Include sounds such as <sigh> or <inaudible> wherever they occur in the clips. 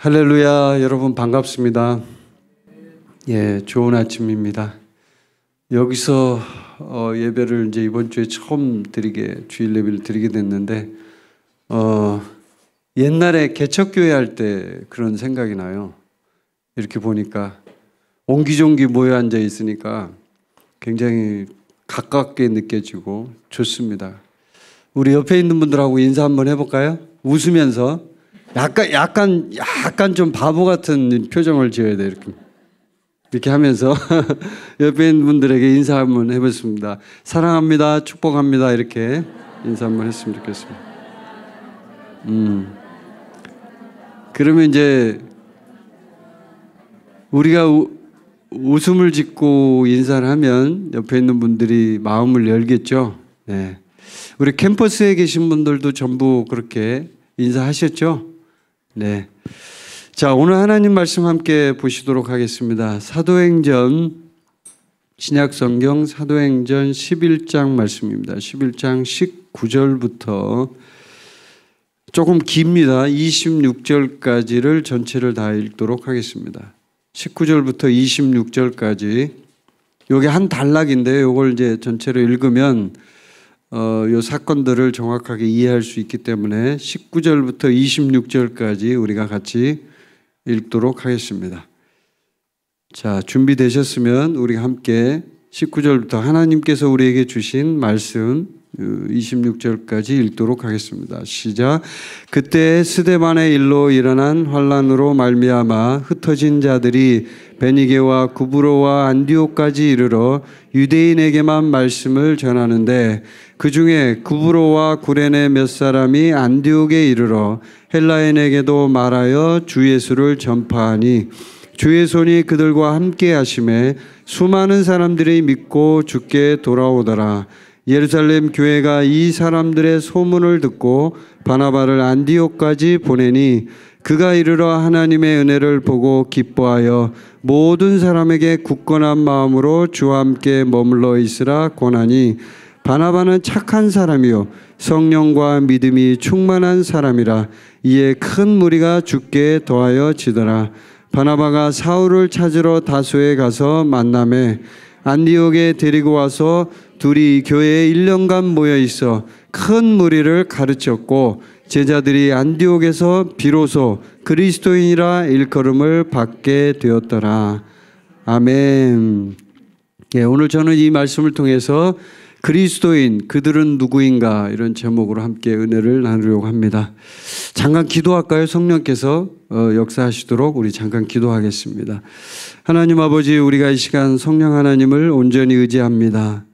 할렐루야, 여러분 반갑습니다. 예, 좋은 아침입니다. 여기서 어, 예배를 이제 이번 주에 처음 드리게 주일 예배를 드리게 됐는데 어, 옛날에 개척교회 할 때 그런 생각이 나요. 이렇게 보니까 옹기종기 모여 앉아 있으니까 굉장히 가깝게 느껴지고 좋습니다. 우리 옆에 있는 분들하고 인사 한번 해볼까요? 웃으면서 약간 약간 약간 좀 바보 같은 표정을 지어야 돼 이렇게 이렇게 하면서 <laughs> 옆에 있는 분들에게 인사 한번 해봤습니다. 사랑합니다, 축복합니다 이렇게 인사 한번 했으면 좋겠습니다. 음. 그러면 이제 우리가 우, 웃음을 짓고 인사를 하면 옆에 있는 분들이 마음을 열겠죠. 네. 우리 캠퍼스에 계신 분들도 전부 그렇게 인사하셨죠? 네. 자, 오늘 하나님 말씀 함께 보시도록 하겠습니다. 사도행전 신약 성경 사도행전 11장 말씀입니다. 11장 19절부터 조금 깁니다. 26절까지를 전체를 다 읽도록 하겠습니다. 19절부터 26절까지 요게 한 단락인데요. 걸 이제 전체로 읽으면 어, 이 사건들을 정확하게 이해할 수 있기 때문에 19절부터 26절까지 우리가 같이 읽도록 하겠습니다. 자, 준비되셨으면 우리 함께 19절부터 하나님께서 우리에게 주신 말씀 26절까지 어, 읽도록 하겠습니다. 시작. 그때 스데반의 일로 일어난 환란으로 말미암아 흩어진 자들이 베니게와 구브로와 안디오까지 이르러 유대인에게만 말씀을 전하는데 그 중에 구브로와 구레네 몇 사람이 안디옥에 이르러 헬라인에게도 말하여 주 예수를 전파하니 주의 손이 그들과 함께 하심에 수많은 사람들이 믿고 주께 돌아오더라. 예루살렘 교회가 이 사람들의 소문을 듣고 바나바를 안디옥까지 보내니 그가 이르러 하나님의 은혜를 보고 기뻐하여 모든 사람에게 굳건한 마음으로 주와 함께 머물러 있으라 권하니 바나바는 착한 사람이요 성령과 믿음이 충만한 사람이라 이에 큰 무리가 죽게 더하여 지더라 바나바가 사울을 찾으러 다수에 가서 만남에 안디옥에 데리고 와서 둘이 교회에 1년간 모여 있어 큰 무리를 가르쳤고 제자들이 안디옥에서 비로소 그리스도인이라 일컬음을 받게 되었더라. 아멘. 예, 오늘 저는 이 말씀을 통해서 그리스도인 그들은 누구인가 이런 제목으로 함께 은혜를 나누려고 합니다. 잠깐 기도할까요? 성령께서 어, 역사하시도록 우리 잠깐 기도하겠습니다. 하나님 아버지 우리가 이 시간 성령 하나님을 온전히 의지합니다.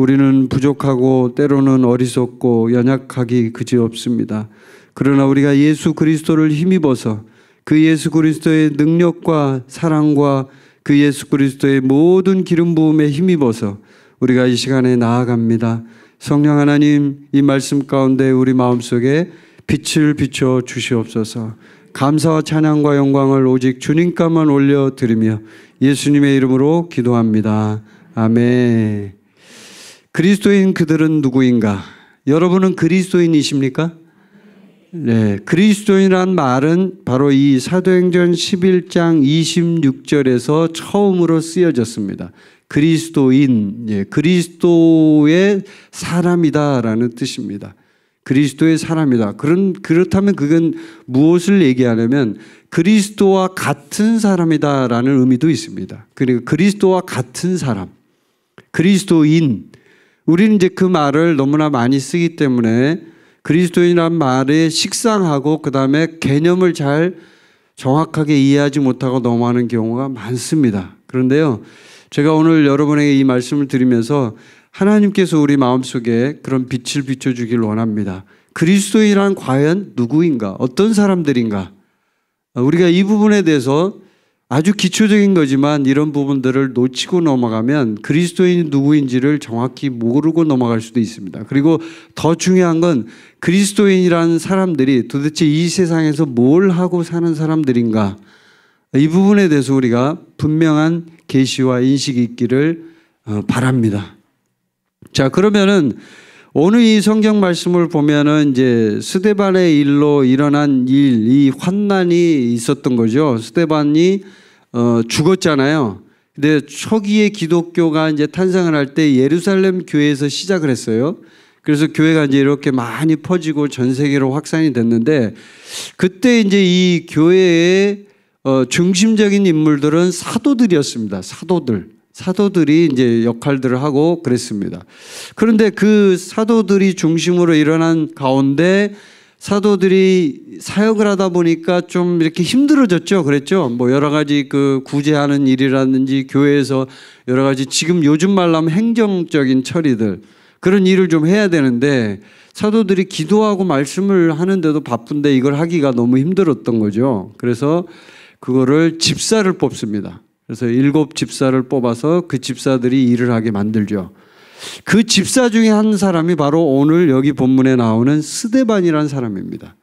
우리는 부족하고 때로는 어리석고 연약하기 그지없습니다. 그러나 우리가 예수 그리스도를 힘입어서 그 예수 그리스도의 능력과 사랑과 그 예수 그리스도의 모든 기름 부음에 힘입어서 우리가 이 시간에 나아갑니다. 성령 하나님 이 말씀 가운데 우리 마음속에 빛을 비춰 주시옵소서. 감사와 찬양과 영광을 오직 주님께만 올려 드리며 예수님의 이름으로 기도합니다. 아멘. 그리스도인 그들은 누구인가? 여러분은 그리스도인이십니까? 네. 그리스도인이란 말은 바로 이 사도행전 11장 26절에서 처음으로 쓰여졌습니다. 그리스도인, 예, 그리스도의 사람이다라는 뜻입니다. 그리스도의 사람이다. 그런 그렇다면 그건 무엇을 얘기하냐면 그리스도와 같은 사람이다라는 의미도 있습니다. 그러니 그리스도와 같은 사람, 그리스도인, 우리는 이제 그 말을 너무나 많이 쓰기 때문에 그리스도인이란 말에 식상하고 그 다음에 개념을 잘 정확하게 이해하지 못하고 넘어가는 경우가 많습니다. 그런데요, 제가 오늘 여러분에게 이 말씀을 드리면서 하나님께서 우리 마음속에 그런 빛을 비춰주길 원합니다. 그리스도인란 과연 누구인가? 어떤 사람들인가? 우리가 이 부분에 대해서 아주 기초적인 거지만 이런 부분들을 놓치고 넘어가면 그리스도인이 누구인지를 정확히 모르고 넘어갈 수도 있습니다. 그리고 더 중요한 건 그리스도인이라는 사람들이 도대체 이 세상에서 뭘 하고 사는 사람들인가 이 부분에 대해서 우리가 분명한 계시와 인식이 있기를 어, 바랍니다. 자 그러면은 오늘 이 성경 말씀을 보면은 이제 스데반의 일로 일어난 일, 이 환난이 있었던 거죠. 스데반이 어, 죽었잖아요. 근데 초기에 기독교가 이제 탄생을 할 때 예루살렘 교회에서 시작을 했어요. 그래서 교회가 이제 이렇게 많이 퍼지고 전 세계로 확산이 됐는데 그때 이제 이 교회의 어, 중심적인 인물들은 사도들이었습니다. 사도들. 사도들이 이제 역할들을 하고 그랬습니다. 그런데 그 사도들이 중심으로 일어난 가운데 사도들이 사역을 하다 보니까 좀 이렇게 힘들어졌죠. 그랬죠. 뭐 여러 가지 그 구제하는 일이라든지 교회에서 여러 가지 지금 요즘 말로 하면 행정적인 처리들 그런 일을 좀 해야 되는데 사도들이 기도하고 말씀을 하는데도 바쁜데 이걸 하기가 너무 힘들었던 거죠. 그래서 그거를 집사를 뽑습니다. 그래서 일곱 집사를 뽑아서 그 집사들이 일을 하게 만들죠. 그 집사 중에 한 사람이 바로 오늘 여기 본문에 나오는 스데반이라는 사람입니다.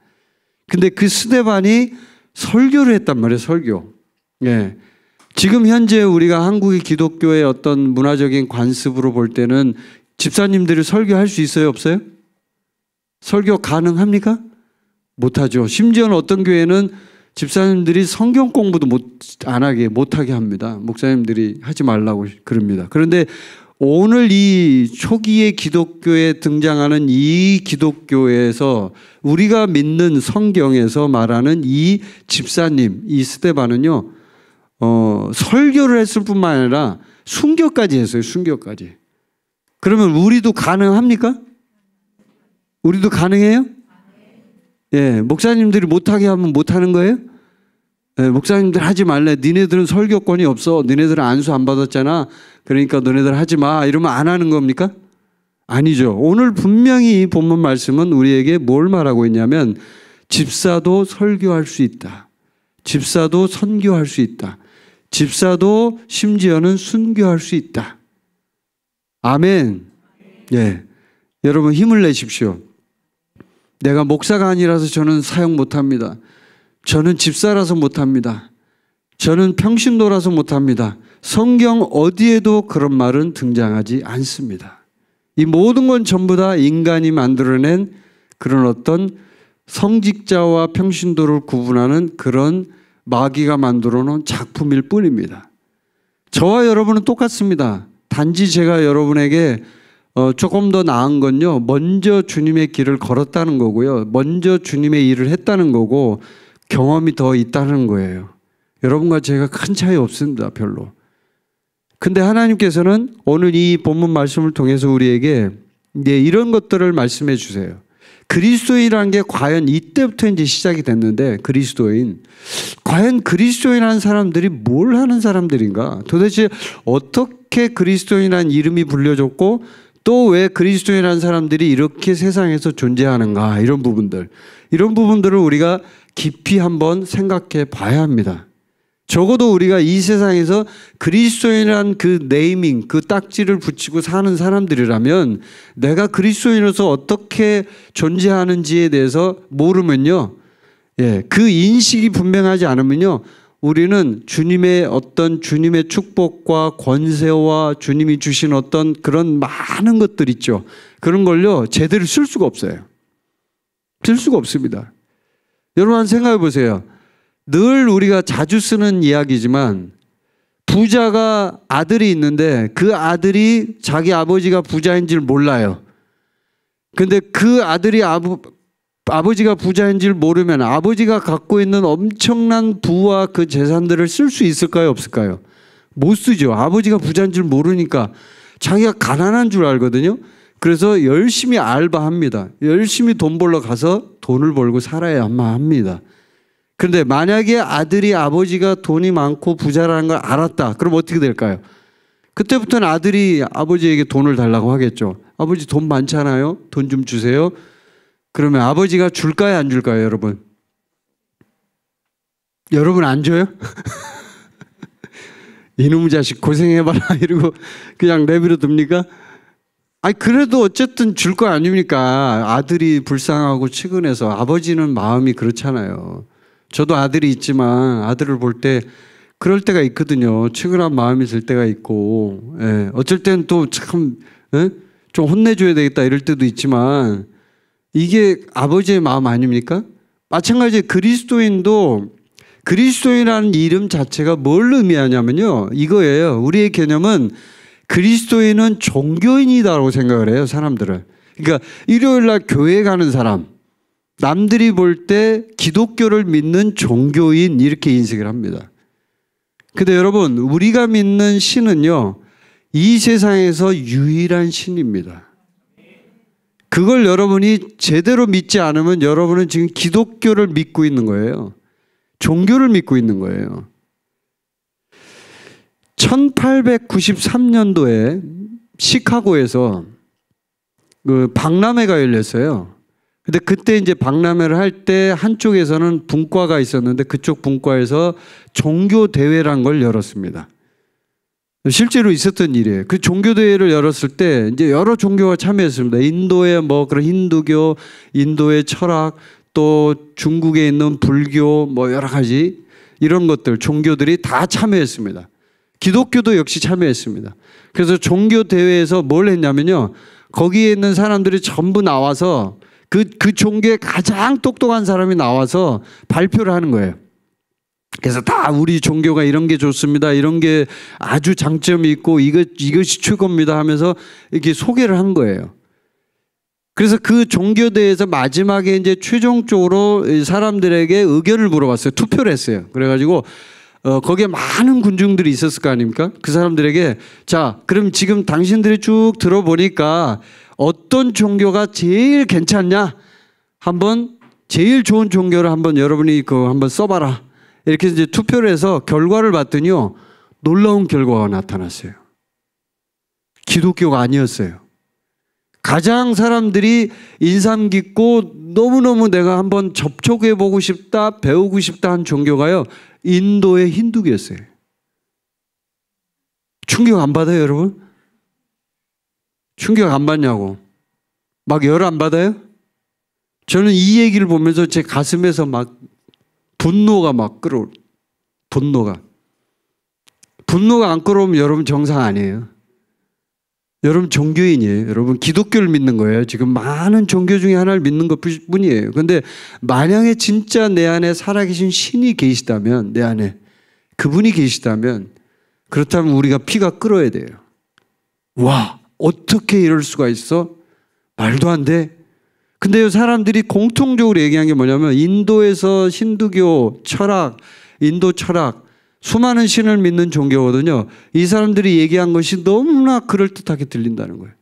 근데 그 스데반이 설교를 했단 말이에요, 설교. 예. 지금 현재 우리가 한국의 기독교의 어떤 문화적인 관습으로 볼 때는 집사님들이 설교할 수 있어요, 없어요? 설교 가능합니까? 못하죠. 심지어는 어떤 교회는 집사님들이 성경 공부도 못 안 하게 못하게 합니다. 목사님들이 하지 말라고 그럽니다. 그런데 오늘 이 초기의 기독교에 등장하는 이 기독교에서 우리가 믿는 성경에서 말하는 이 집사님 이 스테반은요 어, 설교를 했을 뿐만 아니라 순교까지 했어요 순교까지. 그러면 우리도 가능합니까? 우리도 가능해요? 예, 목사님들이 못하게 하면 못하는 거예요? 예, 목사님들 하지 말래. 니네들은 설교권이 없어. 니네들은 안수 안 받았잖아. 그러니까 너네들 하지 마. 이러면 안 하는 겁니까? 아니죠. 오늘 분명히 본문 말씀은 우리에게 뭘 말하고 있냐면 집사도 설교할 수 있다. 집사도 선교할 수 있다. 집사도 심지어는 순교할 수 있다. 아멘. 예. 여러분 힘을 내십시오. 내가 목사가 아니라서 저는 사용 못합니다. 저는 집사라서 못합니다. 저는 평신도라서 못합니다. 성경 어디에도 그런 말은 등장하지 않습니다. 이 모든 건 전부 다 인간이 만들어낸 그런 어떤 성직자와 평신도를 구분하는 그런 마귀가 만들어 놓은 작품일 뿐입니다. 저와 여러분은 똑같습니다. 단지 제가 여러분에게 어, 조금 더 나은 건요. 먼저 주님의 길을 걸었다는 거고요. 먼저 주님의 일을 했다는 거고 경험이 더 있다는 거예요. 여러분과 제가 큰 차이 없습니다. 별로. 근데 하나님께서는 오늘 이 본문 말씀을 통해서 우리에게 이제 네, 이런 것들을 말씀해 주세요. 그리스도인이라는 게 과연 이때부터 이제 시작이 됐는데 그리스도인 과연 그리스도인이라는 사람들이 뭘 하는 사람들인가? 도대체 어떻게 그리스도인이라는 이름이 불려졌고 또왜 그리스도인이라는 사람들이 이렇게 세상에서 존재하는가 이런 부분들 이런 부분들을 우리가 깊이 한번 생각해 봐야 합니다. 적어도 우리가 이 세상에서 그리스도인이란 그 네이밍, 그 딱지를 붙이고 사는 사람들이라면 내가 그리스도인으로서 어떻게 존재하는지에 대해서 모르면요. 예, 그 인식이 분명하지 않으면요. 우리는 주님의 어떤 주님의 축복과 권세와 주님이 주신 어떤 그런 많은 것들 있죠. 그런 걸요, 제대로 쓸 수가 없어요. 쓸 수가 없습니다. 여러분 생각해 보세요. 늘 우리가 자주 쓰는 이야기지만 부자가 아들이 있는데 그 아들이 자기 아버지가 부자인 줄 몰라요. 근데 그 아들이 아부, 아버지가 부자인 줄 모르면 아버지가 갖고 있는 엄청난 부와 그 재산들을 쓸 수 있을까요? 없을까요? 못 쓰죠. 아버지가 부자인 줄 모르니까 자기가 가난한 줄 알거든요. 그래서 열심히 알바합니다. 열심히 돈 벌러 가서 돈을 벌고 살아야만 합니다. 그런데 만약에 아들이 아버지가 돈이 많고 부자라는 걸 알았다. 그럼 어떻게 될까요? 그때부터는 아들이 아버지에게 돈을 달라고 하겠죠. 아버지 돈 많잖아요. 돈 좀 주세요. 그러면 아버지가 줄까요? 안 줄까요, 여러분? 여러분 안 줘요? <laughs> 이놈 자식 고생해봐라. <laughs> 이러고 그냥 내버려 둡니까? 아니, 그래도 어쨌든 줄 거 아닙니까? 아들이 불쌍하고 측은해서 아버지는 마음이 그렇잖아요. 저도 아들이 있지만 아들을 볼 때 그럴 때가 있거든요. 측은한 마음이 들 때가 있고, 예. 어쩔 때는 또 참, 예? 혼내줘야 되겠다 이럴 때도 있지만, 이게 아버지의 마음 아닙니까? 마찬가지 그리스도인도 그리스도인이라는 이름 자체가 뭘 의미하냐면요. 이거예요. 우리의 개념은 그리스도인은 종교인이다라고 생각을 해요, 사람들은. 그러니까 일요일 날 교회 가는 사람, 남들이 볼 때 기독교를 믿는 종교인 이렇게 인식을 합니다. 근데 여러분, 우리가 믿는 신은요. 이 세상에서 유일한 신입니다. 그걸 여러분이 제대로 믿지 않으면 여러분은 지금 기독교를 믿고 있는 거예요. 종교를 믿고 있는 거예요. 1893년도에 시카고에서 그 박람회가 열렸어요. 근데 그때 이제 박람회를 할 때 한쪽에서는 분과가 있었는데 그쪽 분과에서 종교 대회란 걸 열었습니다. 실제로 있었던 일이에요. 그 종교대회를 열었을 때 이제 여러 종교가 참여했습니다. 인도의 뭐 그런 힌두교, 인도의 철학, 또 중국에 있는 불교 뭐 여러 가지 이런 것들 종교들이 다 참여했습니다. 기독교도 역시 참여했습니다. 그래서 종교대회에서 뭘 했냐면요. 거기에 있는 사람들이 전부 나와서 그, 그 종교에 가장 똑똑한 사람이 나와서 발표를 하는 거예요. 그래서 다 우리 종교가 이런 게 좋습니다. 이런 게 아주 장점이 있고 이것, 이것이 최고입니다 하면서 이렇게 소개를 한 거예요. 그래서 그 종교대에서 마지막에 이제 최종적으로 사람들에게 의견을 물어봤어요. 투표를 했어요. 그래가지고 어, 거기에 많은 군중들이 있었을 거 아닙니까? 그 사람들에게 자, 그럼 지금 당신들이 쭉 들어보니까 어떤 종교가 제일 괜찮냐? 한번 제일 좋은 종교를 한번 여러분이 그 한번 써봐라. 이렇게 이제 투표를 해서 결과를 봤더니요. 놀라운 결과가 나타났어요. 기독교가 아니었어요. 가장 사람들이 인상 깊고 너무너무 내가 한번 접촉해 보고 싶다, 배우고 싶다 한 종교가요. 인도의 힌두교였어요. 충격 안 받아요, 여러분? 충격 안 받냐고. 막 열 안 받아요? 저는 이 얘기를 보면서 제 가슴에서 막 분노가 막 끌어올 분노가 분노가 안 끌어오면 여러분 정상 아니에요. 여러분 종교인이에요. 여러분 기독교를 믿는 거예요. 지금 많은 종교 중에 하나를 믿는 것 뿐이에요. 근데 만약에 진짜 내 안에 살아계신 신이 계시다면 내 안에 그분이 계시다면 그렇다면 우리가 피가 끓어야 돼요. 와 어떻게 이럴 수가 있어? 말도 안 돼. 근데 사람들이 공통적으로 얘기한 게 뭐냐면 인도에서 힌두교 철학, 인도 철학 수많은 신을 믿는 종교거든요. 이 사람들이 얘기한 것이 너무나 그럴듯하게 들린다는 거예요.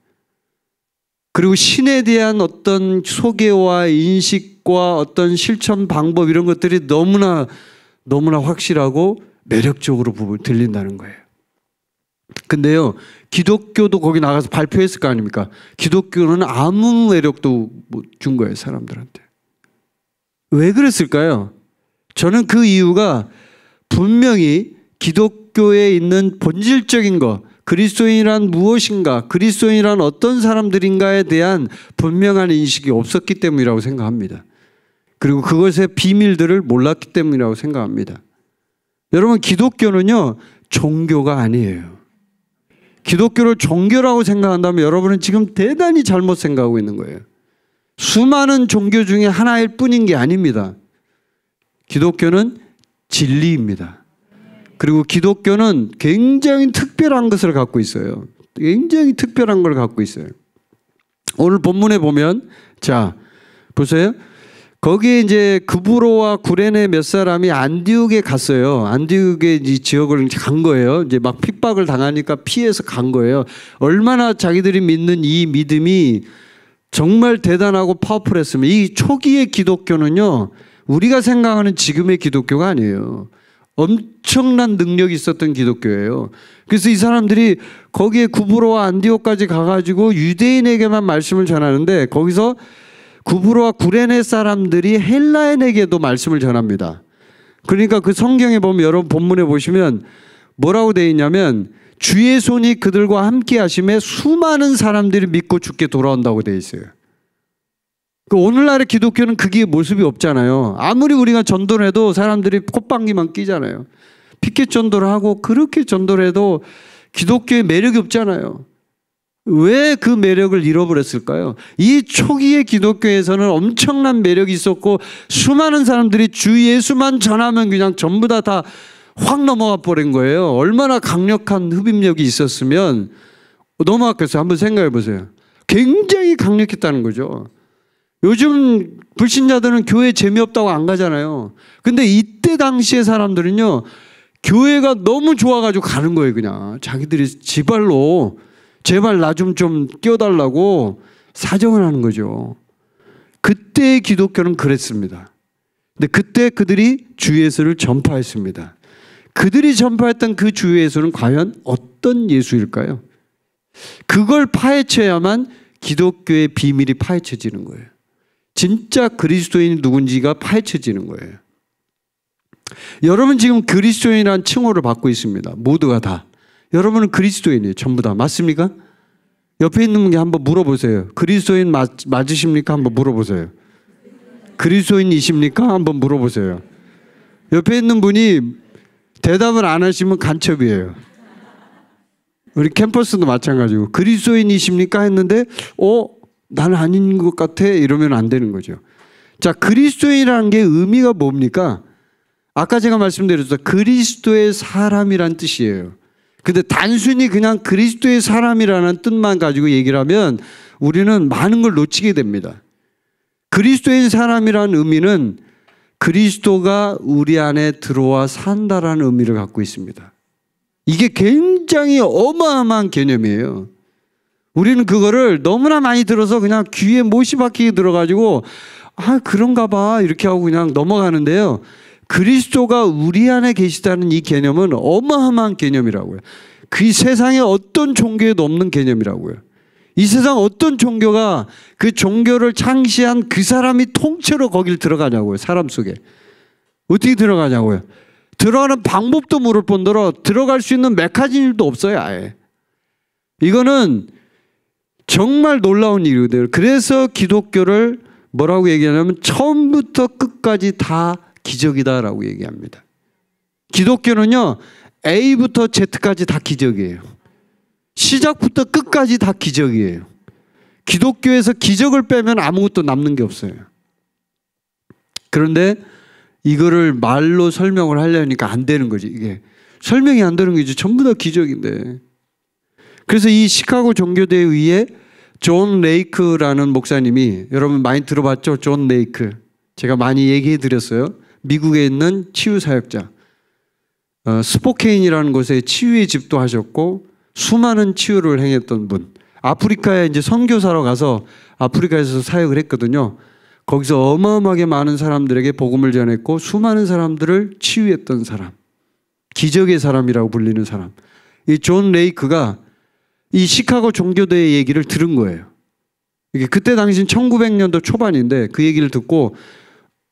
그리고 신에 대한 어떤 소개와 인식과 어떤 실천 방법 이런 것들이 너무나 너무나 확실하고 매력적으로 들린다는 거예요. 근데요, 기독교도 거기 나가서 발표했을 거 아닙니까? 기독교는 아무 매력도 준 거예요, 사람들한테. 왜 그랬을까요? 저는 그 이유가 분명히 기독교에 있는 본질적인 것, 그리스도인이란 무엇인가, 그리스도인이란 어떤 사람들인가에 대한 분명한 인식이 없었기 때문이라고 생각합니다. 그리고 그것의 비밀들을 몰랐기 때문이라고 생각합니다. 여러분, 기독교는요, 종교가 아니에요. 기독교를 종교라고 생각한다면 여러분은 지금 대단히 잘못 생각하고 있는 거예요. 수많은 종교 중에 하나일 뿐인 게 아닙니다. 기독교는 진리입니다. 그리고 기독교는 굉장히 특별한 것을 갖고 있어요. 굉장히 특별한 걸 갖고 있어요. 오늘 본문에 보면 자, 보세요. 거기에 이제 구브로와 구레네 몇 사람이 안디옥에 갔어요. 안디옥의 이 지역을 간 거예요. 이제 막 핍박을 당하니까 피해서 간 거예요. 얼마나 자기들이 믿는 이 믿음이 정말 대단하고 파워풀했으면 이 초기의 기독교는요. 우리가 생각하는 지금의 기독교가 아니에요. 엄청난 능력이 있었던 기독교예요. 그래서 이 사람들이 거기에 구브로와 안디옥까지 가가지고 유대인에게만 말씀을 전하는데 거기서 구브로와 구레네 사람들이 헬라인에게도 말씀을 전합니다. 그러니까 그 성경에 보면 여러분 본문에 보시면 뭐라고 되어 있냐면 주의 손이 그들과 함께 하심에 수많은 사람들이 믿고 죽게 돌아온다고 되어 있어요. 그 오늘날의 기독교는 그게 모습이 없잖아요. 아무리 우리가 전도를 해도 사람들이 콧방귀만 끼잖아요. 피켓 전도를 하고 그렇게 전도를 해도 기독교의 매력이 없잖아요. 왜그 매력을 잃어버렸을까요? 이 초기의 기독교에서는 엄청난 매력이 있었고 수많은 사람들이 주 예수만 전하면 그냥 전부 다 다 확 넘어가 버린 거예요. 얼마나 강력한 흡입력이 있었으면 넘어갔겠어요. 한번 생각해 보세요. 굉장히 강력했다는 거죠. 요즘 불신자들은 교회 재미없다고 안 가잖아요. 근데 이때 당시의 사람들은요, 교회가 너무 좋아가지고 가는 거예요, 그냥. 자기들이 지발로 제발 나 좀좀 좀 띄워달라고 사정을 하는 거죠. 그때 기독교는 그랬습니다. 근데 그때 그들이 주 예수를 전파했습니다. 그들이 전파했던 그주 예수는 과연 어떤 예수일까요? 그걸 파헤쳐야만 기독교의 비밀이 파헤쳐지는 거예요. 진짜 그리스도인이 누군지가 파헤쳐지는 거예요. 여러분 지금 그리스도인이라는 칭호를 받고 있습니다. 모두가 다. 여러분은 그리스도인이에요. 전부 다. 맞습니까? 옆에 있는 분께 한번 물어보세요. 그리스도인 맞, 맞으십니까? 한번 물어보세요. 그리스도인이십니까? 한번 물어보세요. 옆에 있는 분이 대답을 안 하시면 간첩이에요. 우리 캠퍼스도 마찬가지고 그리스도인이십니까 했는데 어난 아닌 것 같아 이러면 안 되는 거죠. 자 그리스도인이라는 게 의미가 뭡니까? 아까 제가 말씀드렸죠 그리스도의 사람이란 뜻이에요. 근데 단순히 그냥 그리스도의 사람이라는 뜻만 가지고 얘기를 하면 우리는 많은 걸 놓치게 됩니다. 그리스도인 사람이라는 의미는 그리스도가 우리 안에 들어와 산다라는 의미를 갖고 있습니다. 이게 굉장히 어마어마한 개념이에요. 우리는 그거를 너무나 많이 들어서 그냥 귀에 못이 박히게 들어가지고 아 그런가 봐 이렇게 하고 그냥 넘어가는데요. 그리스도가 우리 안에 계시다는 이 개념은 어마어마한 개념이라고요. 그세상에 어떤 종교에도 없는 개념이라고요. 이 세상 어떤 종교가 그 종교를 창시한 그 사람이 통째로 거길 들어가냐고요. 사람 속에. 어떻게 들어가냐고요. 들어가는 방법도 모를 뿐더러 들어갈 수 있는 메카진일도 없어요. 아예. 이거는 정말 놀라운 일이거든요. 그래서 기독교를 뭐라고 얘기하냐면 처음부터 끝까지 다 기적이다라고 얘기합니다. 기독교는요, A부터 Z까지 다 기적이에요. 시작부터 끝까지 다 기적이에요. 기독교에서 기적을 빼면 아무것도 남는 게 없어요. 그런데 이거를 말로 설명을 하려니까 안 되는 거지, 이게. 설명이 안 되는 거지. 전부 다 기적인데. 그래서 이 시카고 종교대에 의해 존 레이크라는 목사님이 여러분 많이 들어봤죠? 존 레이크. 제가 많이 얘기해 드렸어요. 미국에 있는 치유 사역자 어, 스포케인이라는 곳에 치유의 집도 하셨고 수많은 치유를 행했던 분. 아프리카에 이제 선교사로 가서 아프리카에서 사역을 했거든요. 거기서 어마어마하게 많은 사람들에게 복음을 전했고 수많은 사람들을 치유했던 사람. 기적의 사람이라고 불리는 사람. 이 존 레이크가 이 시카고 종교대의 얘기를 들은 거예요. 그때 당시 1900년도 초반인데 그 얘기를 듣고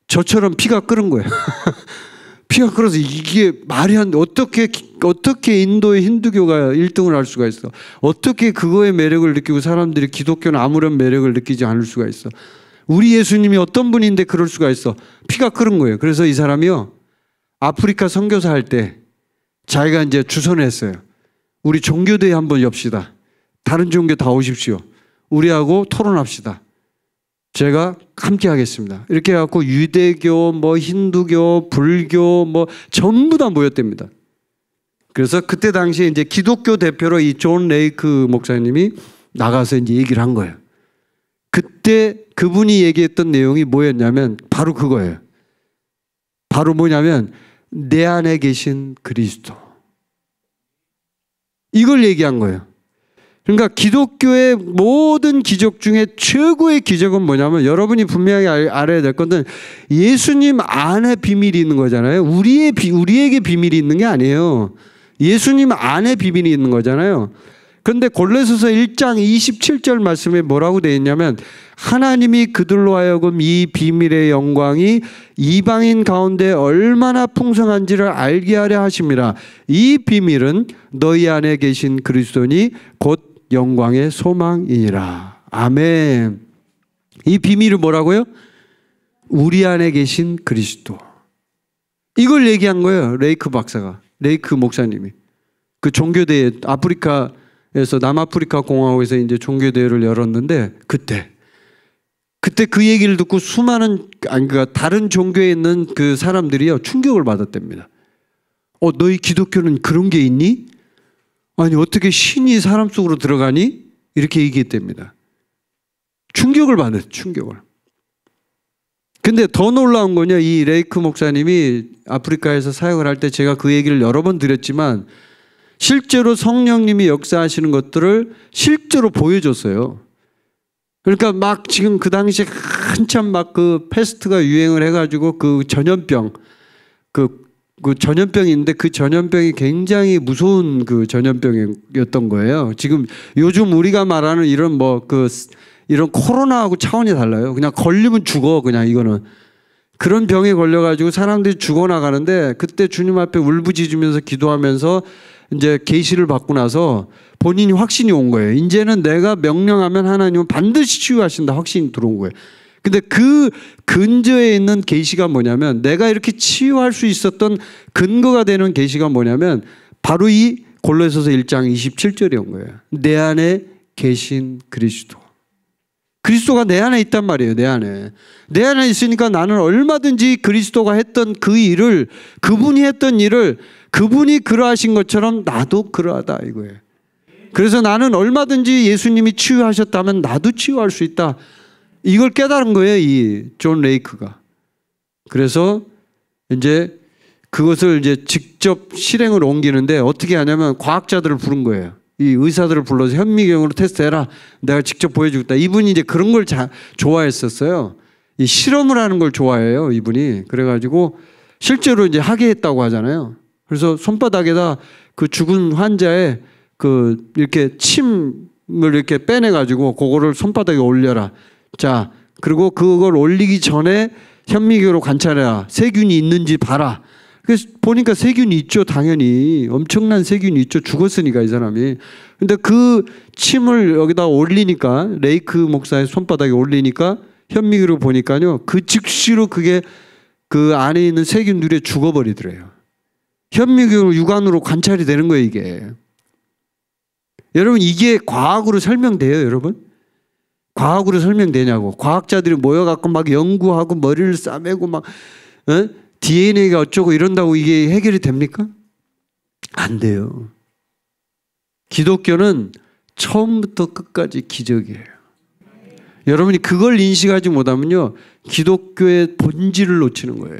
저처럼 피가 끓은 거예요. <laughs> 피가 끓어서 이게 말이 안 돼. 어떻게, 어떻게 인도의 힌두교가 1등을 할 수가 있어? 어떻게 그거의 매력을 느끼고 사람들이 기독교는 아무런 매력을 느끼지 않을 수가 있어? 우리 예수님이 어떤 분인데 그럴 수가 있어? 피가 끓은 거예요. 그래서 이 사람이요. 아프리카 선교사 할 때 자기가 이제 주선했어요. 우리 종교대에 한 번 엽시다. 다른 종교 다 오십시오. 우리하고 토론합시다. 제가 함께 하겠습니다. 이렇게 해갖고 유대교, 뭐 힌두교, 불교, 뭐 전부 다 모였답니다. 그래서 그때 당시에 이제 기독교 대표로 이 존 레이크 목사님이 나가서 이제 얘기를 한 거예요. 그때 그분이 얘기했던 내용이 뭐였냐면 바로 그거예요. 바로 뭐냐면 내 안에 계신 그리스도. 이걸 얘기한 거예요. 그러니까 기독교의 모든 기적 중에 최고의 기적은 뭐냐면 여러분이 분명히 알, 아야될 건데 예수님 안에 비밀이 있는 거잖아요. 우리의 비, 우리에게 비밀이 있는 게 아니에요. 예수님 안에 비밀이 있는 거잖아요. 그런데 골레서서 1장 27절 말씀에 뭐라고 되어 있냐면 하나님이 그들로 하여금 이 비밀의 영광이 이방인 가운데 얼마나 풍성한지를 알게 하려 하십니다이 비밀은 너희 안에 계신 그리스도니 곧 영광의 소망이니라. 아멘. 이 비밀을 뭐라고요? 우리 안에 계신 그리스도. 이걸 얘기한 거예요. 레이크 박사가. 레이크 목사님이. 그 종교대회, 아프리카에서, 남아프리카 공화국에서 이제 종교대회를 열었는데, 그때. 그때 그 얘기를 듣고 수많은, 아니, 그 다른 종교에 있는 그 사람들이요, 충격을 받았답니다. 어, 너희 기독교는 그런 게 있니? 아니, 어떻게 신이 사람 속으로 들어가니? 이렇게 얘기됩니다 충격을 받았 충격을. 근데 더 놀라운 거냐, 이 레이크 목사님이 아프리카에서 사역을 할 때 제가 그 얘기를 여러 번 드렸지만, 실제로 성령님이 역사하시는 것들을 실제로 보여줬어요. 그러니까 막 지금 그 당시에 한참 막 그 패스트가 유행을 해가지고 그 전염병, 그그 전염병이 있는데 그 전염병이 굉장히 무서운 그 전염병이었던 거예요. 지금 요즘 우리가 말하는 이런 뭐 그 이런 코로나하고 차원이 달라요. 그냥 걸리면 죽어 그냥 이거는 그런 병에 걸려가지고 사람들이 죽어나가는데 그때 주님 앞에 울부짖으면서 기도하면서 이제 계시를 받고 나서 본인이 확신이 온 거예요. 이제는 내가 명령하면 하나님은 반드시 치유하신다 확신이 들어온 거예요. 근데 그 근저에 있는 계시가 뭐냐면 내가 이렇게 치유할 수 있었던 근거가 되는 계시가 뭐냐면 바로 이 골로새서 1장 27절이온 거예요. 내 안에 계신 그리스도. 그리스도가 내 안에 있단 말이에요, 내 안에. 내 안에 있으니까 나는 얼마든지 그리스도가 했던 그 일을, 그분이 했던 일을, 그분이 그러하신 것처럼 나도 그러하다, 이거예요. 그래서 나는 얼마든지 예수님이 치유하셨다면 나도 치유할 수 있다. 이걸 깨달은 거예요, 이 존 레이크가. 그래서 이제 그것을 이제 직접 실행을 옮기는데 어떻게 하냐면 과학자들을 부른 거예요. 이 의사들을 불러서 현미경으로 테스트해라. 내가 직접 보여주겠다. 이분이 이제 그런 걸 자, 좋아했었어요. 이 실험을 하는 걸 좋아해요, 이분이. 그래가지고 실제로 이제 하게 했다고 하잖아요. 그래서 손바닥에다 그 죽은 환자의 그 이렇게 침을 이렇게 빼내가지고 그거를 손바닥에 올려라. 자, 그리고 그걸 올리기 전에 현미교로 관찰해라. 세균이 있는지 봐라. 그래서 보니까 세균이 있죠, 당연히. 엄청난 세균이 있죠. 죽었으니까, 이 사람이. 근데 그 침을 여기다 올리니까, 레이크 목사의 손바닥에 올리니까, 현미교로 보니까요, 그 즉시로 그게 그 안에 있는 세균들이 죽어버리더래요. 현미교로 육안으로 관찰이 되는 거예요, 이게. 여러분, 이게 과학으로 설명돼요, 여러분? 과학으로 설명되냐고. 과학자들이 모여갖고 막 연구하고 머리를 싸매고 막, 어? DNA가 어쩌고 이런다고 이게 해결이 됩니까? 안 돼요. 기독교는 처음부터 끝까지 기적이에요. 여러분이 그걸 인식하지 못하면요, 기독교의 본질을 놓치는 거예요.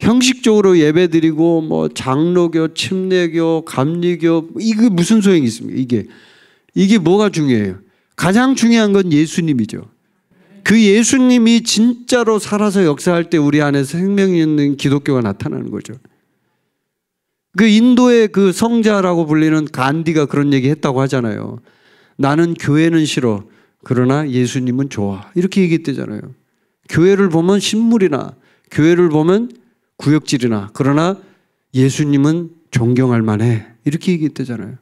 형식적으로 예배 드리고, 뭐, 장로교, 침례교, 감리교, 이게 무슨 소용이 있습니까? 이게. 이게 뭐가 중요해요? 가장 중요한 건 예수님이죠. 그 예수님이 진짜로 살아서 역사할 때 우리 안에 생명 있는 기독교가 나타나는 거죠. 그 인도의 그 성자라고 불리는 간디가 그런 얘기 했다고 하잖아요. 나는 교회는 싫어. 그러나 예수님은 좋아. 이렇게 얘기했대잖아요. 교회를 보면 신물이나 교회를 보면 구역질이나 그러나 예수님은 존경할 만해. 이렇게 얘기했대잖아요.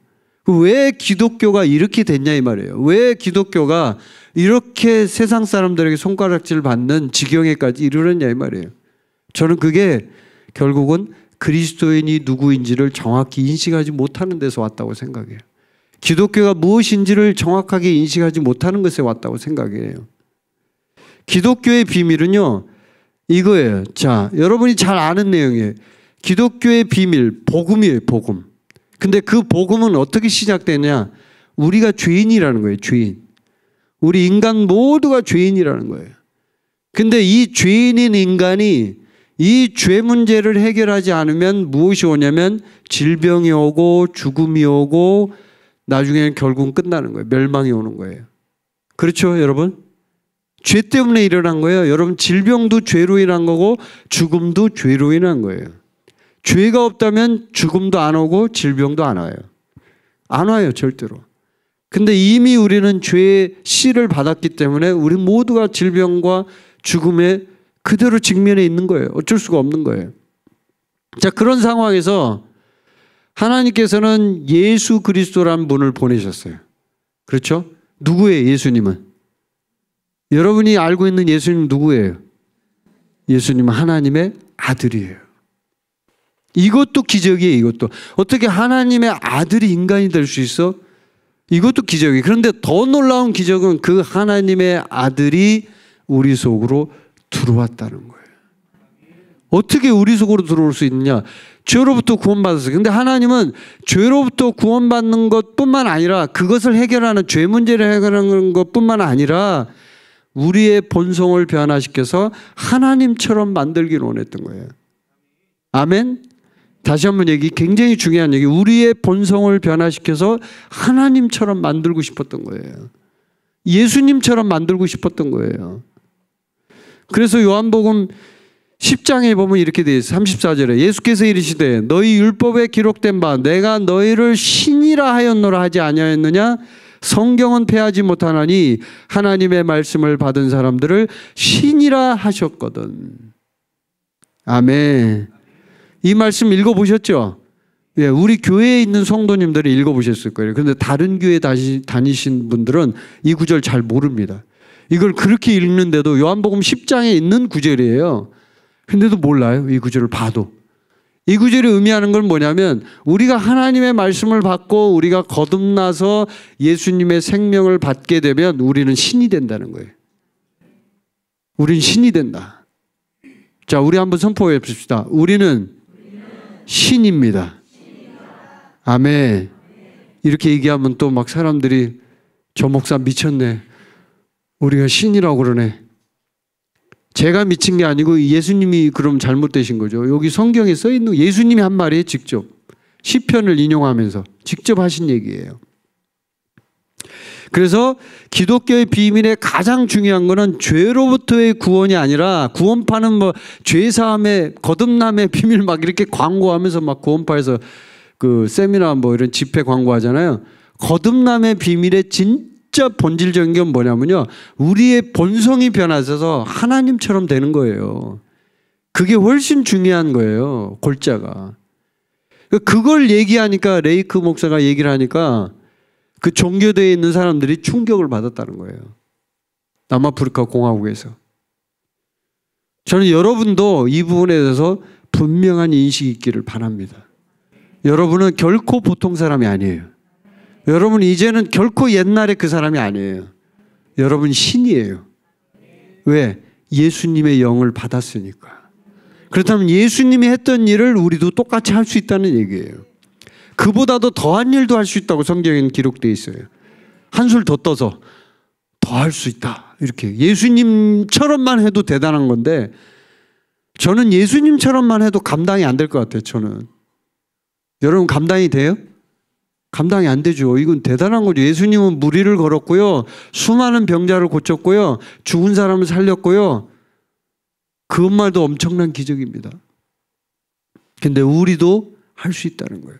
그 왜 기독교가 이렇게 됐냐 이 말이에요. 왜 기독교가 이렇게 세상 사람들에게 손가락질 받는 지경에까지 이르렀냐 이 말이에요. 저는 그게 결국은 그리스도인이 누구인지를 정확히 인식하지 못하는 데서 왔다고 생각해요. 기독교가 무엇인지를 정확하게 인식하지 못하는 것에 왔다고 생각해요. 기독교의 비밀은요, 이거예요. 자, 여러분이 잘 아는 내용이에요. 기독교의 비밀, 복음이에요, 복음. 근데 그 복음은 어떻게 시작되냐? 우리가 죄인이라는 거예요, 죄인. 우리 인간 모두가 죄인이라는 거예요. 근데 이 죄인인 인간이 이 죄 문제를 해결하지 않으면 무엇이 오냐면 질병이 오고 죽음이 오고 나중에는 결국은 끝나는 거예요. 멸망이 오는 거예요. 그렇죠, 여러분? 죄 때문에 일어난 거예요. 여러분, 질병도 죄로 인한 거고 죽음도 죄로 인한 거예요. 죄가 없다면 죽음도 안 오고 질병도 안 와요. 안 와요, 절대로. 근데 이미 우리는 죄의 씨를 받았기 때문에 우리 모두가 질병과 죽음에 그대로 직면해 있는 거예요. 어쩔 수가 없는 거예요. 자, 그런 상황에서 하나님께서는 예수 그리스도란 분을 보내셨어요. 그렇죠? 누구예요, 예수님은? 여러분이 알고 있는 예수님 누구예요? 예수님은 하나님의 아들이에요. 이것도 기적이에요, 이것도. 어떻게 하나님의 아들이 인간이 될 수 있어? 이것도 기적이에요. 그런데 더 놀라운 기적은 그 하나님의 아들이 우리 속으로 들어왔다는 거예요. 어떻게 우리 속으로 들어올 수 있느냐? 죄로부터 구원받았어요. 근데 하나님은 죄로부터 구원받는 것 뿐만 아니라 그것을 해결하는 죄 문제를 해결하는 것 뿐만 아니라 우리의 본성을 변화시켜서 하나님처럼 만들기를 원했던 거예요. 아멘? 다시 한번 얘기 굉장히 중요한 얘기 우리의 본성을 변화시켜서 하나님처럼 만들고 싶었던 거예요. 예수님처럼 만들고 싶었던 거예요. 그래서 요한복음 10장에 보면 이렇게 되 있어요. 34절에 예수께서 이르시되 너희 율법에 기록된 바 내가 너희를 신이라 하였노라 하지 아니하였느냐 성경은 패하지 못하나니 하나님의 말씀을 받은 사람들을 신이라 하셨거든. 아멘. 이 말씀 읽어보셨죠? 예, 우리 교회에 있는 성도님들이 읽어보셨을 거예요. 그런데 다른 교회 다시 다니신 분들은 이 구절 잘 모릅니다. 이걸 그렇게 읽는데도 요한복음 10장에 있는 구절이에요. 근데도 몰라요. 이 구절을 봐도. 이 구절이 의미하는 건 뭐냐면 우리가 하나님의 말씀을 받고 우리가 거듭나서 예수님의 생명을 받게 되면 우리는 신이 된다는 거예요. 우린 신이 된다. 자, 우리 한번 선포해 봅시다. 우리는 신입니다. 아멘. 이렇게 얘기하면 또 막 사람들이 저 목사 미쳤네. 우리가 신이라고 그러네. 제가 미친 게 아니고 예수님이 그럼 잘못되신 거죠. 여기 성경에 써 있는 예수님이 한 말이에요, 직접. 시편을 인용하면서 직접 하신 얘기예요. 그래서 기독교의 비밀의 가장 중요한 것은 죄로부터의 구원이 아니라 구원파는 뭐 죄사함의 거듭남의 비밀 막 이렇게 광고하면서 막 구원파에서 그 세미나 뭐 이런 집회 광고하잖아요. 거듭남의 비밀의 진짜 본질적인 게 뭐냐면요. 우리의 본성이 변하셔서 하나님처럼 되는 거예요. 그게 훨씬 중요한 거예요. 골자가. 그걸 얘기하니까 레이크 목사가 얘기를 하니까 그 종교대에 있는 사람들이 충격을 받았다는 거예요. 남아프리카 공화국에서. 저는 여러분도 이 부분에 대해서 분명한 인식이 있기를 바랍니다. 여러분은 결코 보통 사람이 아니에요. 여러분 이제는 결코 옛날에 그 사람이 아니에요. 여러분 신이에요. 왜? 예수님의 영을 받았으니까. 그렇다면 예수님이 했던 일을 우리도 똑같이 할 수 있다는 얘기예요. 그보다도 더한 일도 할 수 있다고 성경에는 기록되어 있어요. 한술 더 떠서 더 할 수 있다. 이렇게 예수님처럼만 해도 대단한 건데 저는 예수님처럼만 해도 감당이 안 될 것 같아요. 저는 여러분 감당이 돼요? 감당이 안 되죠. 이건 대단한 거죠. 예수님은 무리를 걸었고요. 수많은 병자를 고쳤고요. 죽은 사람을 살렸고요. 그것만도 엄청난 기적입니다. 근데 우리도 할 수 있다는 거예요.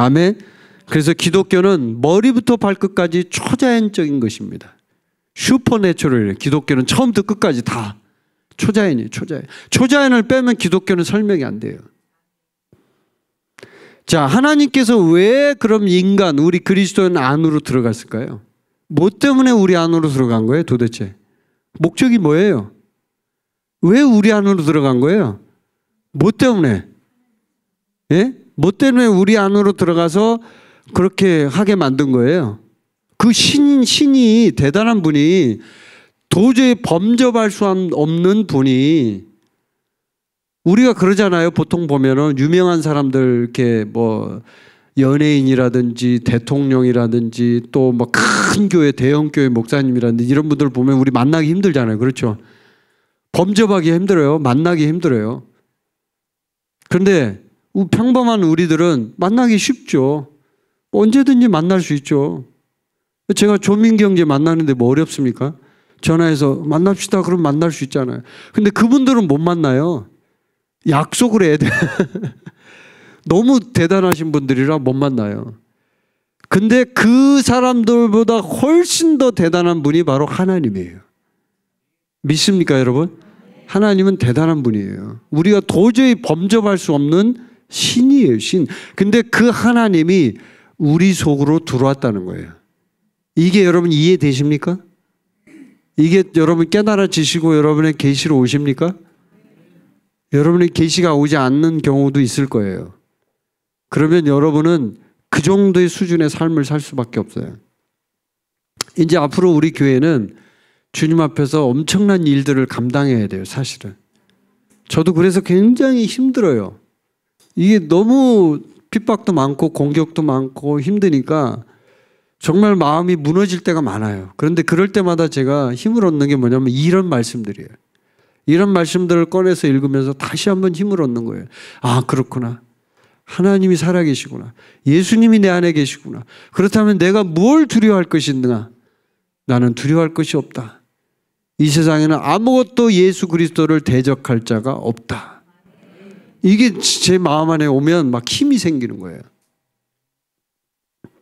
아멘. 그래서 기독교는 머리부터 발끝까지 초자연적인 것입니다. 슈퍼내추럴 기독교는 처음부터 끝까지 다 초자연이에요. 초자연. 초자연을 빼면 기독교는 설명이 안 돼요. 자, 하나님께서 왜 그럼 인간, 우리 그리스도인 안으로 들어갔을까요? 뭐 때문에 우리 안으로 들어간 거예요, 도대체? 목적이 뭐예요? 왜 우리 안으로 들어간 거예요? 뭐 때문에? 예? 뭐 때문에 우리 안으로 들어가서 그렇게 하게 만든 거예요. 그 신, 신이 대단한 분이 도저히 범접할 수 없는 분이 우리가 그러잖아요. 보통 보면은 유명한 사람들 이렇게 뭐 연예인이라든지 대통령이라든지 또 뭐 큰 교회 대형 교회 목사님이라든지 이런 분들 보면 우리 만나기 힘들잖아요. 그렇죠? 범접하기 힘들어요. 만나기 힘들어요. 그런데 평범한 우리들은 만나기 쉽죠. 뭐 언제든지 만날 수 있죠. 제가 조민경제 만나는데 뭐 어렵습니까? 전화해서 만납시다 그럼 만날 수 있잖아요. 근데 그분들은 못 만나요. 약속을 해야 돼. <laughs> 너무 대단하신 분들이라 못 만나요. 근데 그 사람들보다 훨씬 더 대단한 분이 바로 하나님이에요. 믿습니까, 여러분? 하나님은 대단한 분이에요. 우리가 도저히 범접할 수 없는 신이에요, 신. 근데 그 하나님이 우리 속으로 들어왔다는 거예요. 이게 여러분 이해되십니까? 이게 여러분 깨달아지시고 여러분의 계시로 오십니까? 여러분의 계시가 오지 않는 경우도 있을 거예요. 그러면 여러분은 그 정도의 수준의 삶을 살 수밖에 없어요. 이제 앞으로 우리 교회는 주님 앞에서 엄청난 일들을 감당해야 돼요, 사실은. 저도 그래서 굉장히 힘들어요. 이게 너무 핍박도 많고 공격도 많고 힘드니까 정말 마음이 무너질 때가 많아요. 그런데 그럴 때마다 제가 힘을 얻는 게 뭐냐면 이런 말씀들이에요. 이런 말씀들을 꺼내서 읽으면서 다시 한번 힘을 얻는 거예요. 아, 그렇구나. 하나님이 살아계시구나. 예수님이 내 안에 계시구나. 그렇다면 내가 뭘 두려워할 것인가? 나는 두려워할 것이 없다. 이 세상에는 아무것도 예수 그리스도를 대적할 자가 없다. 이게 제 마음 안에 오면 막 힘이 생기는 거예요.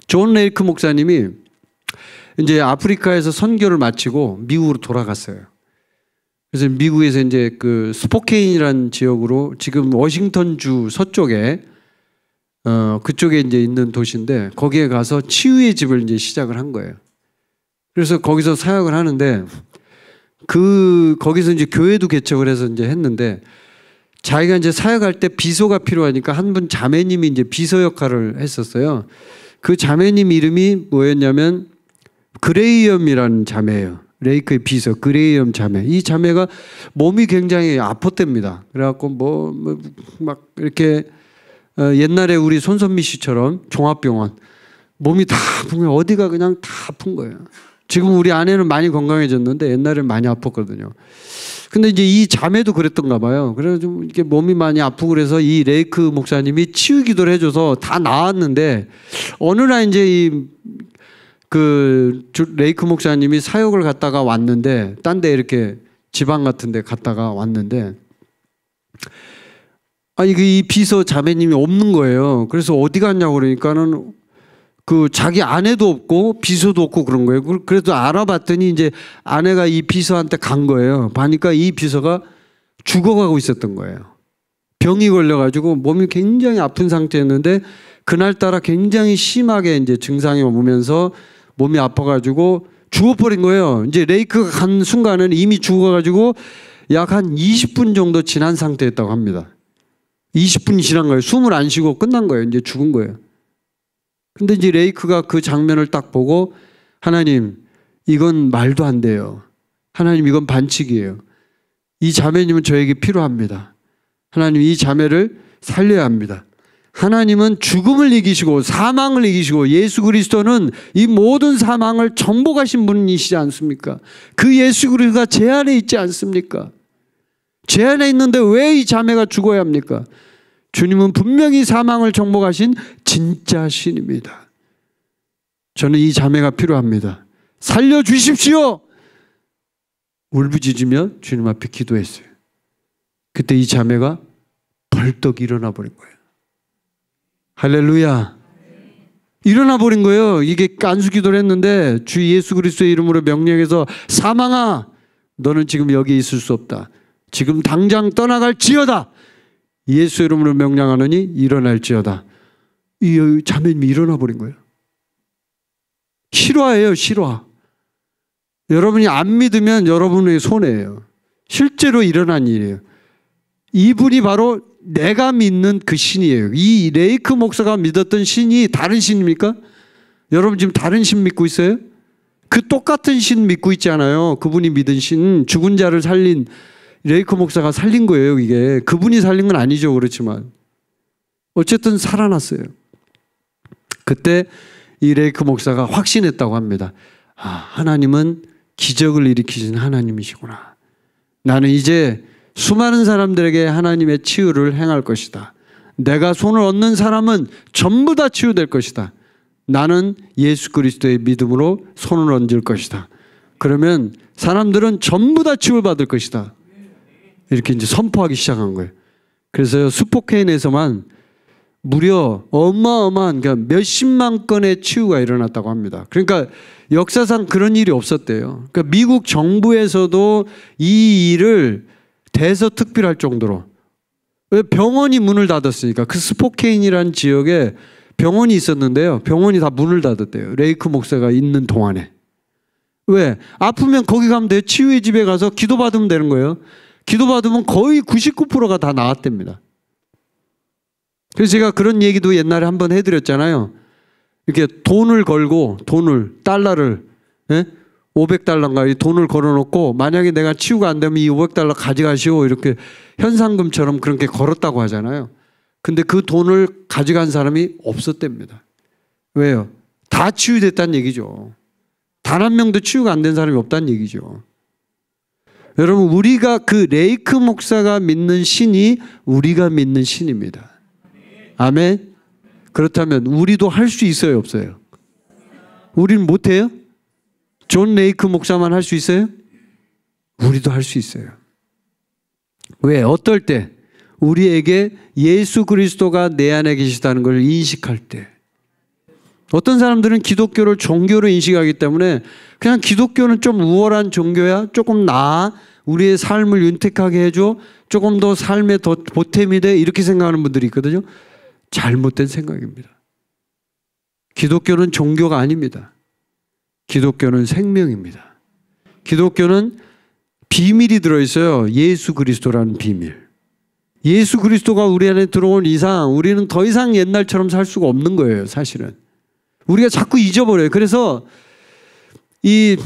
존 레이크 목사님이 이제 아프리카에서 선교를 마치고 미국으로 돌아갔어요. 그래서 미국에서 이제 그 스포케인이라는 지역으로 지금 워싱턴주 서쪽에 어 그쪽에 이제 있는 도시인데 거기에 가서 치유의 집을 이제 시작을 한 거예요. 그래서 거기서 사역을 하는데 그 거기서 이제 교회도 개척을 해서 이제 했는데 자기가 이제 사역할 때 비서가 필요하니까 한 분 자매님이 이제 비서 역할을 했었어요. 그 자매님 이름이 뭐였냐면 그레이엄이라는 자매예요. 레이크의 비서 그레이엄 자매. 이 자매가 몸이 굉장히 아팠답니다. 그래갖고 뭐막 뭐, 이렇게 어, 옛날에 우리 손선미 씨처럼 종합병원 몸이 다 아픈 거예요. 어디가 그냥 다 아픈 거예요. 지금 우리 아내는 많이 건강해졌는데 옛날엔 많이 아팠거든요. 근데 이제 이 자매도 그랬던가 봐요. 그래서 좀 이렇게 몸이 많이 아프고 그래서 이 레이크 목사님이 치유 기도를 해줘서 다 나았는데 어느 날 이제 이 그 레이크 목사님이 사역을 갔다가 왔는데 딴 데 이렇게 지방 같은 데 갔다가 왔는데 아니 그 이 비서 자매님이 없는 거예요. 그래서 어디 갔냐고 그러니까는 그 자기 아내도 없고 비서도 없고 그런 거예요. 그, 그래도 알아봤더니 이제 아내가 이 비서한테 간 거예요. 보니까 이 비서가 죽어가고 있었던 거예요. 병이 걸려가지고 몸이 굉장히 아픈 상태였는데 그날따라 굉장히 심하게 이제 증상이 오면서 몸이 아파가지고 죽어버린 거예요. 이제 레이크가 간순간은 이미 죽어가지고 약 한 20분 정도 지난 상태였다고 합니다. 20분이 지난 거예요. 숨을 안 쉬고 끝난 거예요. 이제 죽은 거예요. 근데 이제 레이크가 그 장면을 딱 보고 하나님 이건 말도 안 돼요. 하나님 이건 반칙이에요. 이 자매님은 저에게 필요합니다. 하나님 이 자매를 살려야 합니다. 하나님은 죽음을 이기시고 사망을 이기시고 예수 그리스도는 이 모든 사망을 정복하신 분이시지 않습니까? 그 예수 그리스도가 제 안에 있지 않습니까? 제 안에 있는데 왜 이 자매가 죽어야 합니까? 주님은 분명히 사망을 정복하신 진짜 신입니다. 저는 이 자매가 필요합니다. 살려주십시오! 울부짖으며 주님 앞에 기도했어요. 그때 이 자매가 벌떡 일어나 버린 거예요. 할렐루야. 일어나 버린 거예요. 이게 간수 기도를 했는데 주 예수 그리스도의 이름으로 명령해서 사망아 너는 지금 여기 있을 수 없다. 지금 당장 떠나갈 지어다. 예수 이름으로 명령하느니 일어날지어다. 이 자매님이 일어나 버린 거예요. 실화예요, 실화. 여러분이 안 믿으면 여러분의 손해예요. 실제로 일어난 일이에요. 이분이 바로 내가 믿는 그 신이에요. 이 레이크 목사가 믿었던 신이 다른 신입니까? 여러분 지금 다른 신 믿고 있어요? 그 똑같은 신 믿고 있잖아요. 그분이 믿은 신, 죽은 자를 살린 레이크 목사가 살린 거예요, 이게. 그분이 살린 건 아니죠, 그렇지만. 어쨌든 살아났어요. 그때 이 레이크 목사가 확신했다고 합니다. 아, 하나님은 기적을 일으키신 하나님이시구나. 나는 이제 수많은 사람들에게 하나님의 치유를 행할 것이다. 내가 손을 얻는 사람은 전부 다 치유될 것이다. 나는 예수 그리스도의 믿음으로 손을 얹을 것이다. 그러면 사람들은 전부 다 치유받을 것이다. 이렇게 이제 선포하기 시작한 거예요. 그래서 수포케인에서만 무려 어마어마한 그러니까 몇십만 건의 치유가 일어났다고 합니다. 그러니까 역사상 그런 일이 없었대요. 그러니까 미국 정부에서도 이 일을 대서특필할 정도로 병원이 문을 닫았으니까 그 스포케인이라는 지역에 병원이 있었는데요. 병원이 다 문을 닫았대요. 레이크 목사가 있는 동안에. 왜? 아프면 거기 가면 돼요. 치유의 집에 가서 기도받으면 되는 거예요. 기도받으면 거의 99%가 다 나왔답니다. 그래서 제가 그런 얘기도 옛날에 한번 해드렸잖아요. 이렇게 돈을 걸고 돈을 달러를 예? 500달러인가 이 돈을 걸어놓고 만약에 내가 치우고 안 되면 이 500달러 가져가시오 이렇게 현상금처럼 그렇게 걸었다고 하잖아요. 근데 그 돈을 가져간 사람이 없었답니다. 왜요? 다 치유됐다는 얘기죠. 단 한 명도 치유가 안 된 사람이 없다는 얘기죠. 여러분 우리가 그 레이크 목사가 믿는 신이 우리가 믿는 신입니다. 아멘. 그렇다면 우리도 할 수 있어요, 없어요? 우리는 못 해요? 존 레이크 목사만 할 수 있어요? 우리도 할 수 있어요. 왜? 어떨 때? 우리에게 예수 그리스도가 내 안에 계시다는 걸 인식할 때. 어떤 사람들은 기독교를 종교로 인식하기 때문에 그냥 기독교는 좀 우월한 종교야. 조금 나아. 우리의 삶을 윤택하게 해줘. 조금 더 삶에 더 보탬이 돼. 이렇게 생각하는 분들이 있거든요. 잘못된 생각입니다. 기독교는 종교가 아닙니다. 기독교는 생명입니다. 기독교는 비밀이 들어있어요. 예수 그리스도라는 비밀. 예수 그리스도가 우리 안에 들어온 이상 우리는 더 이상 옛날처럼 살 수가 없는 거예요, 사실은. 우리가 자꾸 잊어버려요. 그래서 이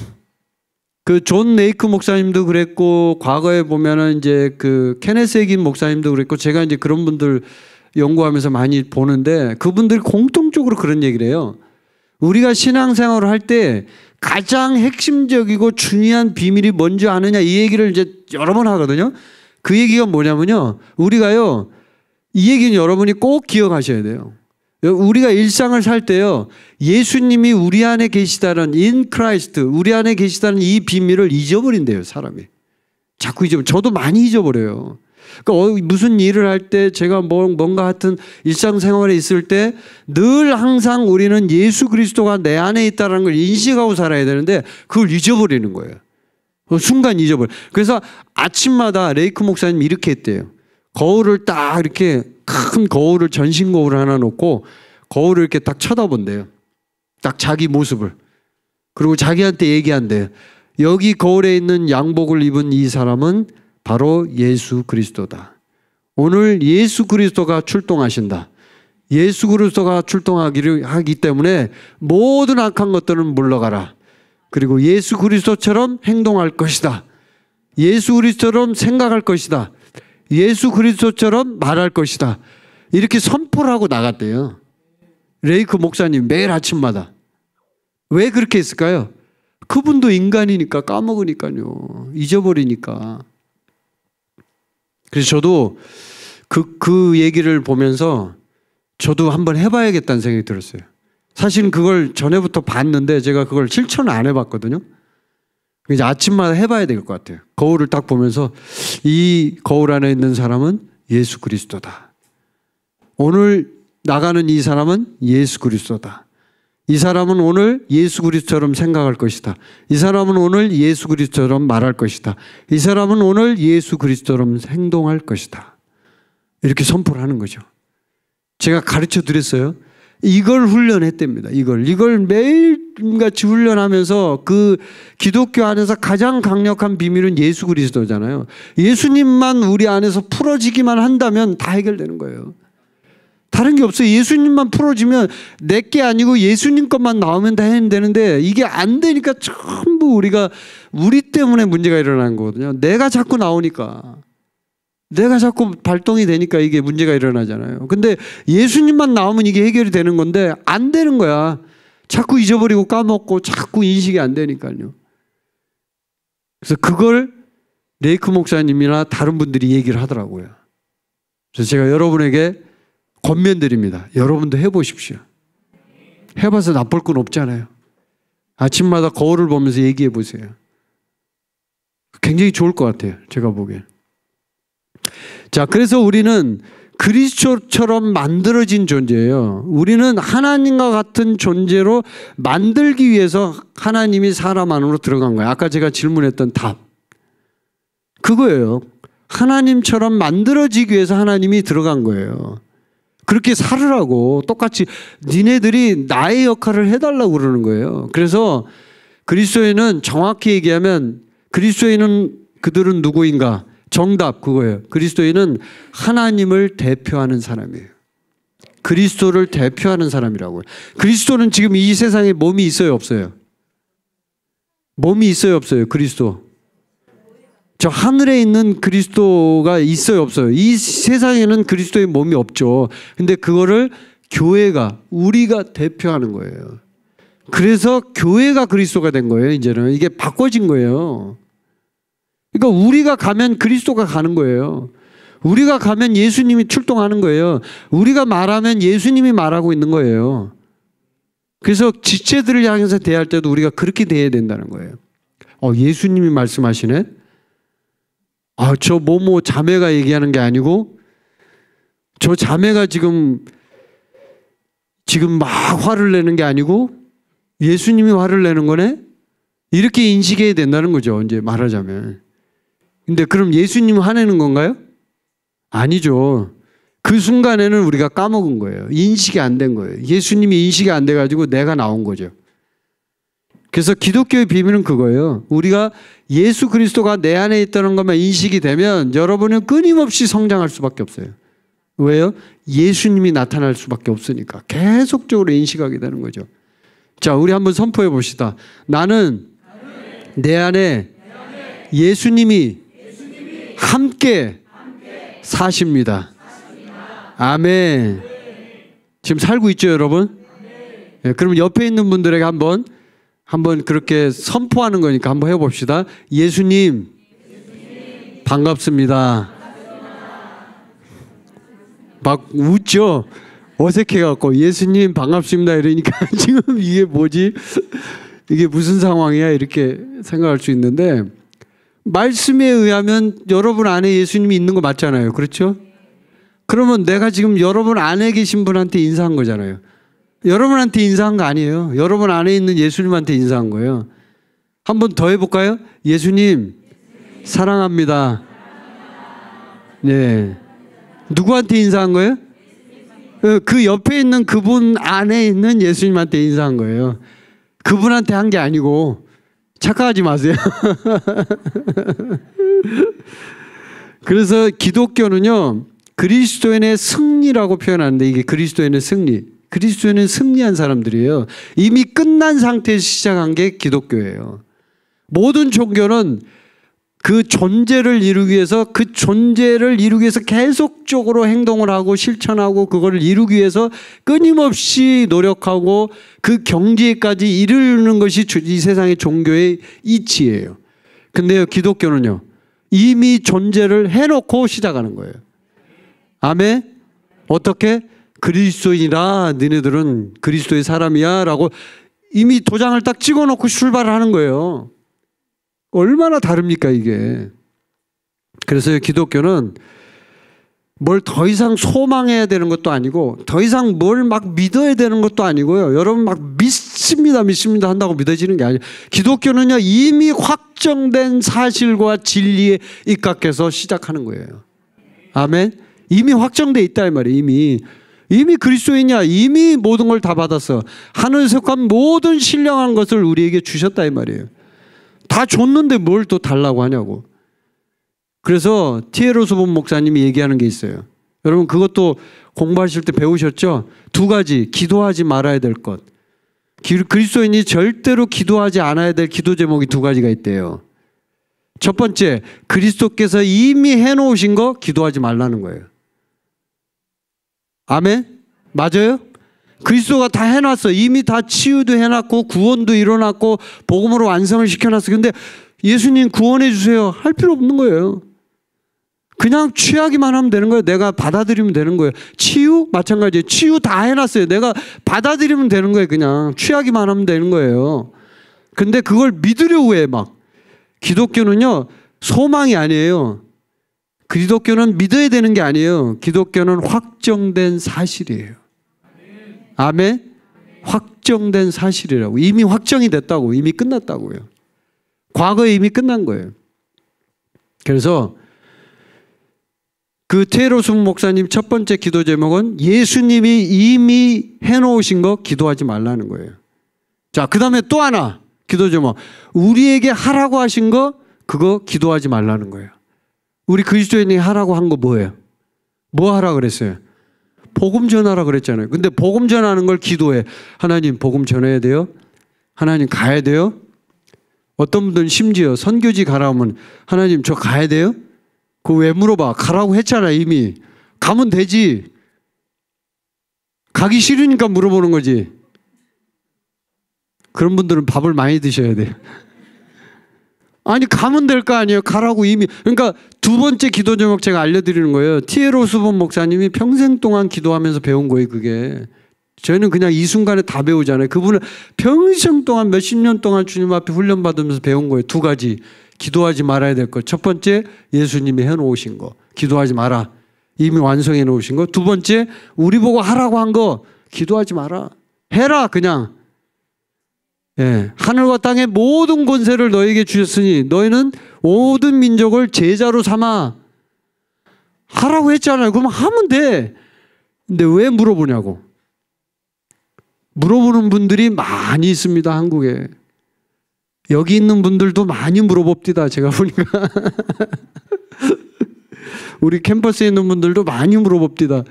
그 존 네이크 목사님도 그랬고 과거에 보면은 이제 그 케네스 에긴 목사님도 그랬고 제가 이제 그런 분들 연구하면서 많이 보는데 그분들이 공통적으로 그런 얘기를 해요. 우리가 신앙생활을 할 때 가장 핵심적이고 중요한 비밀이 뭔지 아느냐 이 얘기를 이제 여러 번 하거든요. 그 얘기가 뭐냐면요. 우리가요. 이 얘기는 여러분이 꼭 기억하셔야 돼요. 우리가 일상을 살 때요, 예수님이 우리 안에 계시다는 in Christ, 우리 안에 계시다는 이 비밀을 잊어버린대요, 사람이. 자꾸 잊어버. 려 저도 많이 잊어버려요. 그러니까 어, 무슨 일을 할 때 제가 뭐, 뭔가 하여튼 일상생활에 있을 때 늘 항상 우리는 예수 그리스도가 내 안에 있다는 걸 인식하고 살아야 되는데 그걸 잊어버리는 거예요. 순간 잊어버려. 그래서 아침마다 레이크 목사님 이렇게 했대요. 거울을 딱 이렇게 큰 거울을 전신 거울 하나 놓고 거울을 이렇게 딱 쳐다본대요. 딱 자기 모습을. 그리고 자기한테 얘기한대요. 여기 거울에 있는 양복을 입은 이 사람은 바로 예수 그리스도다. 오늘 예수 그리스도가 출동하신다. 예수 그리스도가 출동하기를 하기 때문에 모든 악한 것들은 물러가라. 그리고 예수 그리스도처럼 행동할 것이다. 예수 그리스도처럼 생각할 것이다. 예수 그리스도처럼 말할 것이다. 이렇게 선포를 하고 나갔대요. 레이크 목사님 매일 아침마다. 왜 그렇게 했을까요? 그분도 인간이니까 까먹으니까요. 잊어버리니까. 그래서 저도 그, 그 얘기를 보면서 저도 한번 해봐야겠다는 생각이 들었어요. 사실 그걸 전에부터 봤는데 제가 그걸 실천안 해봤거든요. 이제 아침마다 해봐야 될 것 같아요. 거울을 딱 보면서 이 거울 안에 있는 사람은 예수 그리스도다. 오늘 나가는 이 사람은 예수 그리스도다. 이 사람은 오늘 예수 그리스도처럼 생각할 것이다. 이 사람은 오늘 예수 그리스도처럼 말할 것이다. 이 사람은 오늘 예수 그리스도처럼 행동할 것이다. 이렇게 선포를 하는 거죠. 제가 가르쳐 드렸어요. 이걸 훈련했답니다. 이걸 이걸 매일같이 훈련하면서 그 기독교 안에서 가장 강력한 비밀은 예수 그리스도잖아요. 예수님만 우리 안에서 풀어지기만 한다면 다 해결되는 거예요. 다른 게 없어요. 예수님만 풀어지면 내 게 아니고 예수님 것만 나오면 다되는데 이게 안 되니까 전부 우리가 우리 때문에 문제가 일어나 거거든요. 내가 자꾸 나오니까. 내가 자꾸 발동이 되니까 이게 문제가 일어나잖아요. 근데 예수님만 나오면 이게 해결이 되는 건데 안 되는 거야. 자꾸 잊어버리고 까먹고 자꾸 인식이 안 되니까요. 그래서 그걸 레이크 목사님이나 다른 분들이 얘기를 하더라고요. 그래서 제가 여러분에게 권면드립니다. 여러분도 해보십시오. 해봐서 나쁠 건 없잖아요. 아침마다 거울을 보면서 얘기해 보세요. 굉장히 좋을 것 같아요. 제가 보기엔. 자, 그래서 우리는 그리스도처럼 만들어진 존재예요. 우리는 하나님과 같은 존재로 만들기 위해서 하나님이 사람 안으로 들어간 거예요. 아까 제가 질문했던 답. 그거예요. 하나님처럼 만들어지기 위해서 하나님이 들어간 거예요. 그렇게 살으라고 똑같이 니네들이 나의 역할을 해달라고 그러는 거예요. 그래서 그리스도인은 정확히 얘기하면 그리스도인은 그들은 누구인가? 정답 그거예요. 그리스도인은 하나님을 대표하는 사람이에요. 그리스도를 대표하는 사람이라고요. 그리스도는 지금 이 세상에 몸이 있어요, 없어요? 몸이 있어요, 없어요? 그리스도. 저 하늘에 있는 그리스도가 있어요, 없어요? 이 세상에는 그리스도의 몸이 없죠. 근데 그거를 교회가, 우리가 대표하는 거예요. 그래서 교회가 그리스도가 된 거예요, 이제는. 이게 바꿔진 거예요. 그러니까 우리가 가면 그리스도가 가는 거예요. 우리가 가면 예수님이 출동하는 거예요. 우리가 말하면 예수님이 말하고 있는 거예요. 그래서 지체들을 향해서 대할 때도 우리가 그렇게 대해야 된다는 거예요. 어, 예수님이 말씀하시네? 아, 저 뭐뭐 뭐 자매가 얘기하는 게 아니고 저 자매가 지금 지금 막 화를 내는 게 아니고 예수님이 화를 내는 거네? 이렇게 인식해야 된다는 거죠. 이제 말하자면. 근데 그럼 예수님 화내는 건가요? 아니죠. 그 순간에는 우리가 까먹은 거예요. 인식이 안 된 거예요. 예수님이 인식이 안 돼가지고 내가 나온 거죠. 그래서 기독교의 비밀은 그거예요. 우리가 예수 그리스도가 내 안에 있다는 것만 인식이 되면 여러분은 끊임없이 성장할 수밖에 없어요. 왜요? 예수님이 나타날 수밖에 없으니까 계속적으로 인식하게 되는 거죠. 자, 우리 한번 선포해 봅시다. 나는 내 안에 예수님이 함께, 사십니다. 아멘. 지금 살고 있죠, 여러분? 네. 그럼 옆에 있는 분들에게 한번 한번 그렇게 선포하는 거니까 한번 해봅시다. 예수님, 반갑습니다. 막 웃죠. 어색해갖고 예수님 반갑습니다 이러니까 <laughs> 지금 이게 뭐지? 이게 무슨 상황이야? 이렇게 생각할 수 있는데 말씀에 의하면 여러분 안에 예수님이 있는 거 맞잖아요. 그렇죠? 그러면 내가 지금 여러분 안에 계신 분한테 인사한 거잖아요. 여러분한테 인사한 거 아니에요. 여러분 안에 있는 예수님한테 인사한 거예요. 한 번 더 해볼까요? 예수님, 사랑합니다. 네. 누구한테 인사한 거예요? 어, 그 옆에 있는 그분 안에 있는 예수님한테 인사한 거예요. 그분한테 한 게 아니고 착각하지 마세요. <laughs> 그래서 기독교는요, 그리스도인의 승리라고 표현하는데 이게 그리스도인의 승리. 그리스도인은 승리한 사람들이에요. 이미 끝난 상태에서 시작한 게 기독교예요. 모든 종교는 그 존재를 이루기 위해서 그 존재를 이루기 위해서 계속적으로 행동을 하고 실천하고 그걸 이루기 위해서 끊임없이 노력하고 그 경지에까지 이르는 것이 이 세상의 종교의 이치예요. 근데요, 기독교는요, 이미 존재를 해놓고 시작하는 거예요. 아멘? 어떻게? 그리스도인이라 너네들은 그리스도의 사람이야 라고 이미 도장을 딱 찍어놓고 출발을 하는 거예요. 얼마나 다릅니까, 이게. 그래서 기독교는 뭘 더 이상 소망해야 되는 것도 아니고 더 이상 뭘 막 믿어야 되는 것도 아니고요. 여러분 막 믿습니다, 믿습니다 한다고 믿어지는 게 아니에요. 기독교는요, 이미 확정된 사실과 진리에 입각해서 시작하는 거예요. 아멘. 이미 확정돼 있다 이 말이에요. 이미 이미 그리스도이냐 이미 모든 걸 다 받았어. 하늘 속한 모든 신령한 것을 우리에게 주셨다 이 말이에요. 다 줬는데 뭘 또 달라고 하냐고. 그래서 티에로스본 목사님이 얘기하는 게 있어요. 여러분 그것도 공부하실 때 배우셨죠? 두 가지 기도하지 말아야 될 것. 그리스도인이 절대로 기도하지 않아야 될 기도 제목이 두 가지가 있대요. 첫 번째, 그리스도께서 이미 해 놓으신 거 기도하지 말라는 거예요. 아멘? 맞아요? 그리스도가 다 해놨어. 이미 다 치유도 해놨고 구원도 일어났고 복음으로 완성을 시켜놨어. 근데 예수님 구원해 주세요. 할 필요 없는 거예요. 그냥 취하기만 하면 되는 거예요. 내가 받아들이면 되는 거예요. 치유 마찬가지예요. 치유 다 해놨어요. 내가 받아들이면 되는 거예요. 그냥 취하기만 하면 되는 거예요. 근데 그걸 믿으려고 해 막. 기독교는요 소망이 아니에요. 기독교는 믿어야 되는 게 아니에요. 기독교는 확정된 사실이에요. 아멘? 확정된 사실이라고. 이미 확정이 됐다고. 이미 끝났다고요. 과거에 이미 끝난 거예요. 그래서 그 테로순 목사님 첫 번째 기도 제목은 예수님이 이미 해놓으신 거 기도하지 말라는 거예요. 자, 그 다음에 또 하나 기도 제목. 우리에게 하라고 하신 거 그거 기도하지 말라는 거예요. 우리 그리스도인이 하라고 한 거 뭐예요? 뭐 하라 고 그랬어요? 복음 전하라 그랬잖아요. 근데 복음 전하는 걸 기도해. 하나님 복음 전해야 돼요? 하나님 가야 돼요? 어떤 분들은 심지어 선교지 가라면 하 하나님 저 가야 돼요? 그 왜 물어봐? 가라고 했잖아 이미. 가면 되지. 가기 싫으니까 물어보는 거지. 그런 분들은 밥을 많이 드셔야 돼요. 아니 가면 될 거 아니에요. 가라고 이미. 그러니까 두 번째 기도 제목 제가 알려드리는 거예요. 티에로 수본 목사님이 평생 동안 기도하면서 배운 거예요. 그게. 저희는 그냥 이 순간에 다 배우잖아요. 그분은 평생 동안 몇 십 년 동안 주님 앞에 훈련받으면서 배운 거예요. 두 가지. 기도하지 말아야 될 것. 첫 번째, 예수님이 해놓으신 거. 기도하지 마라. 이미 완성해 놓으신 거. 두 번째, 우리 보고 하라고 한 거. 기도하지 마라. 해라, 그냥. 예, 하늘과 땅의 모든 권세를 너에게 주셨으니 너희는 모든 민족을 제자로 삼아 하라고 했잖아요. 그럼 하면 돼. 근데 왜 물어보냐고. 물어보는 분들이 많이 있습니다, 한국에. 여기 있는 분들도 많이 물어봅디다, 제가 보니까. <laughs> 우리 캠퍼스에 있는 분들도 많이 물어봅디다.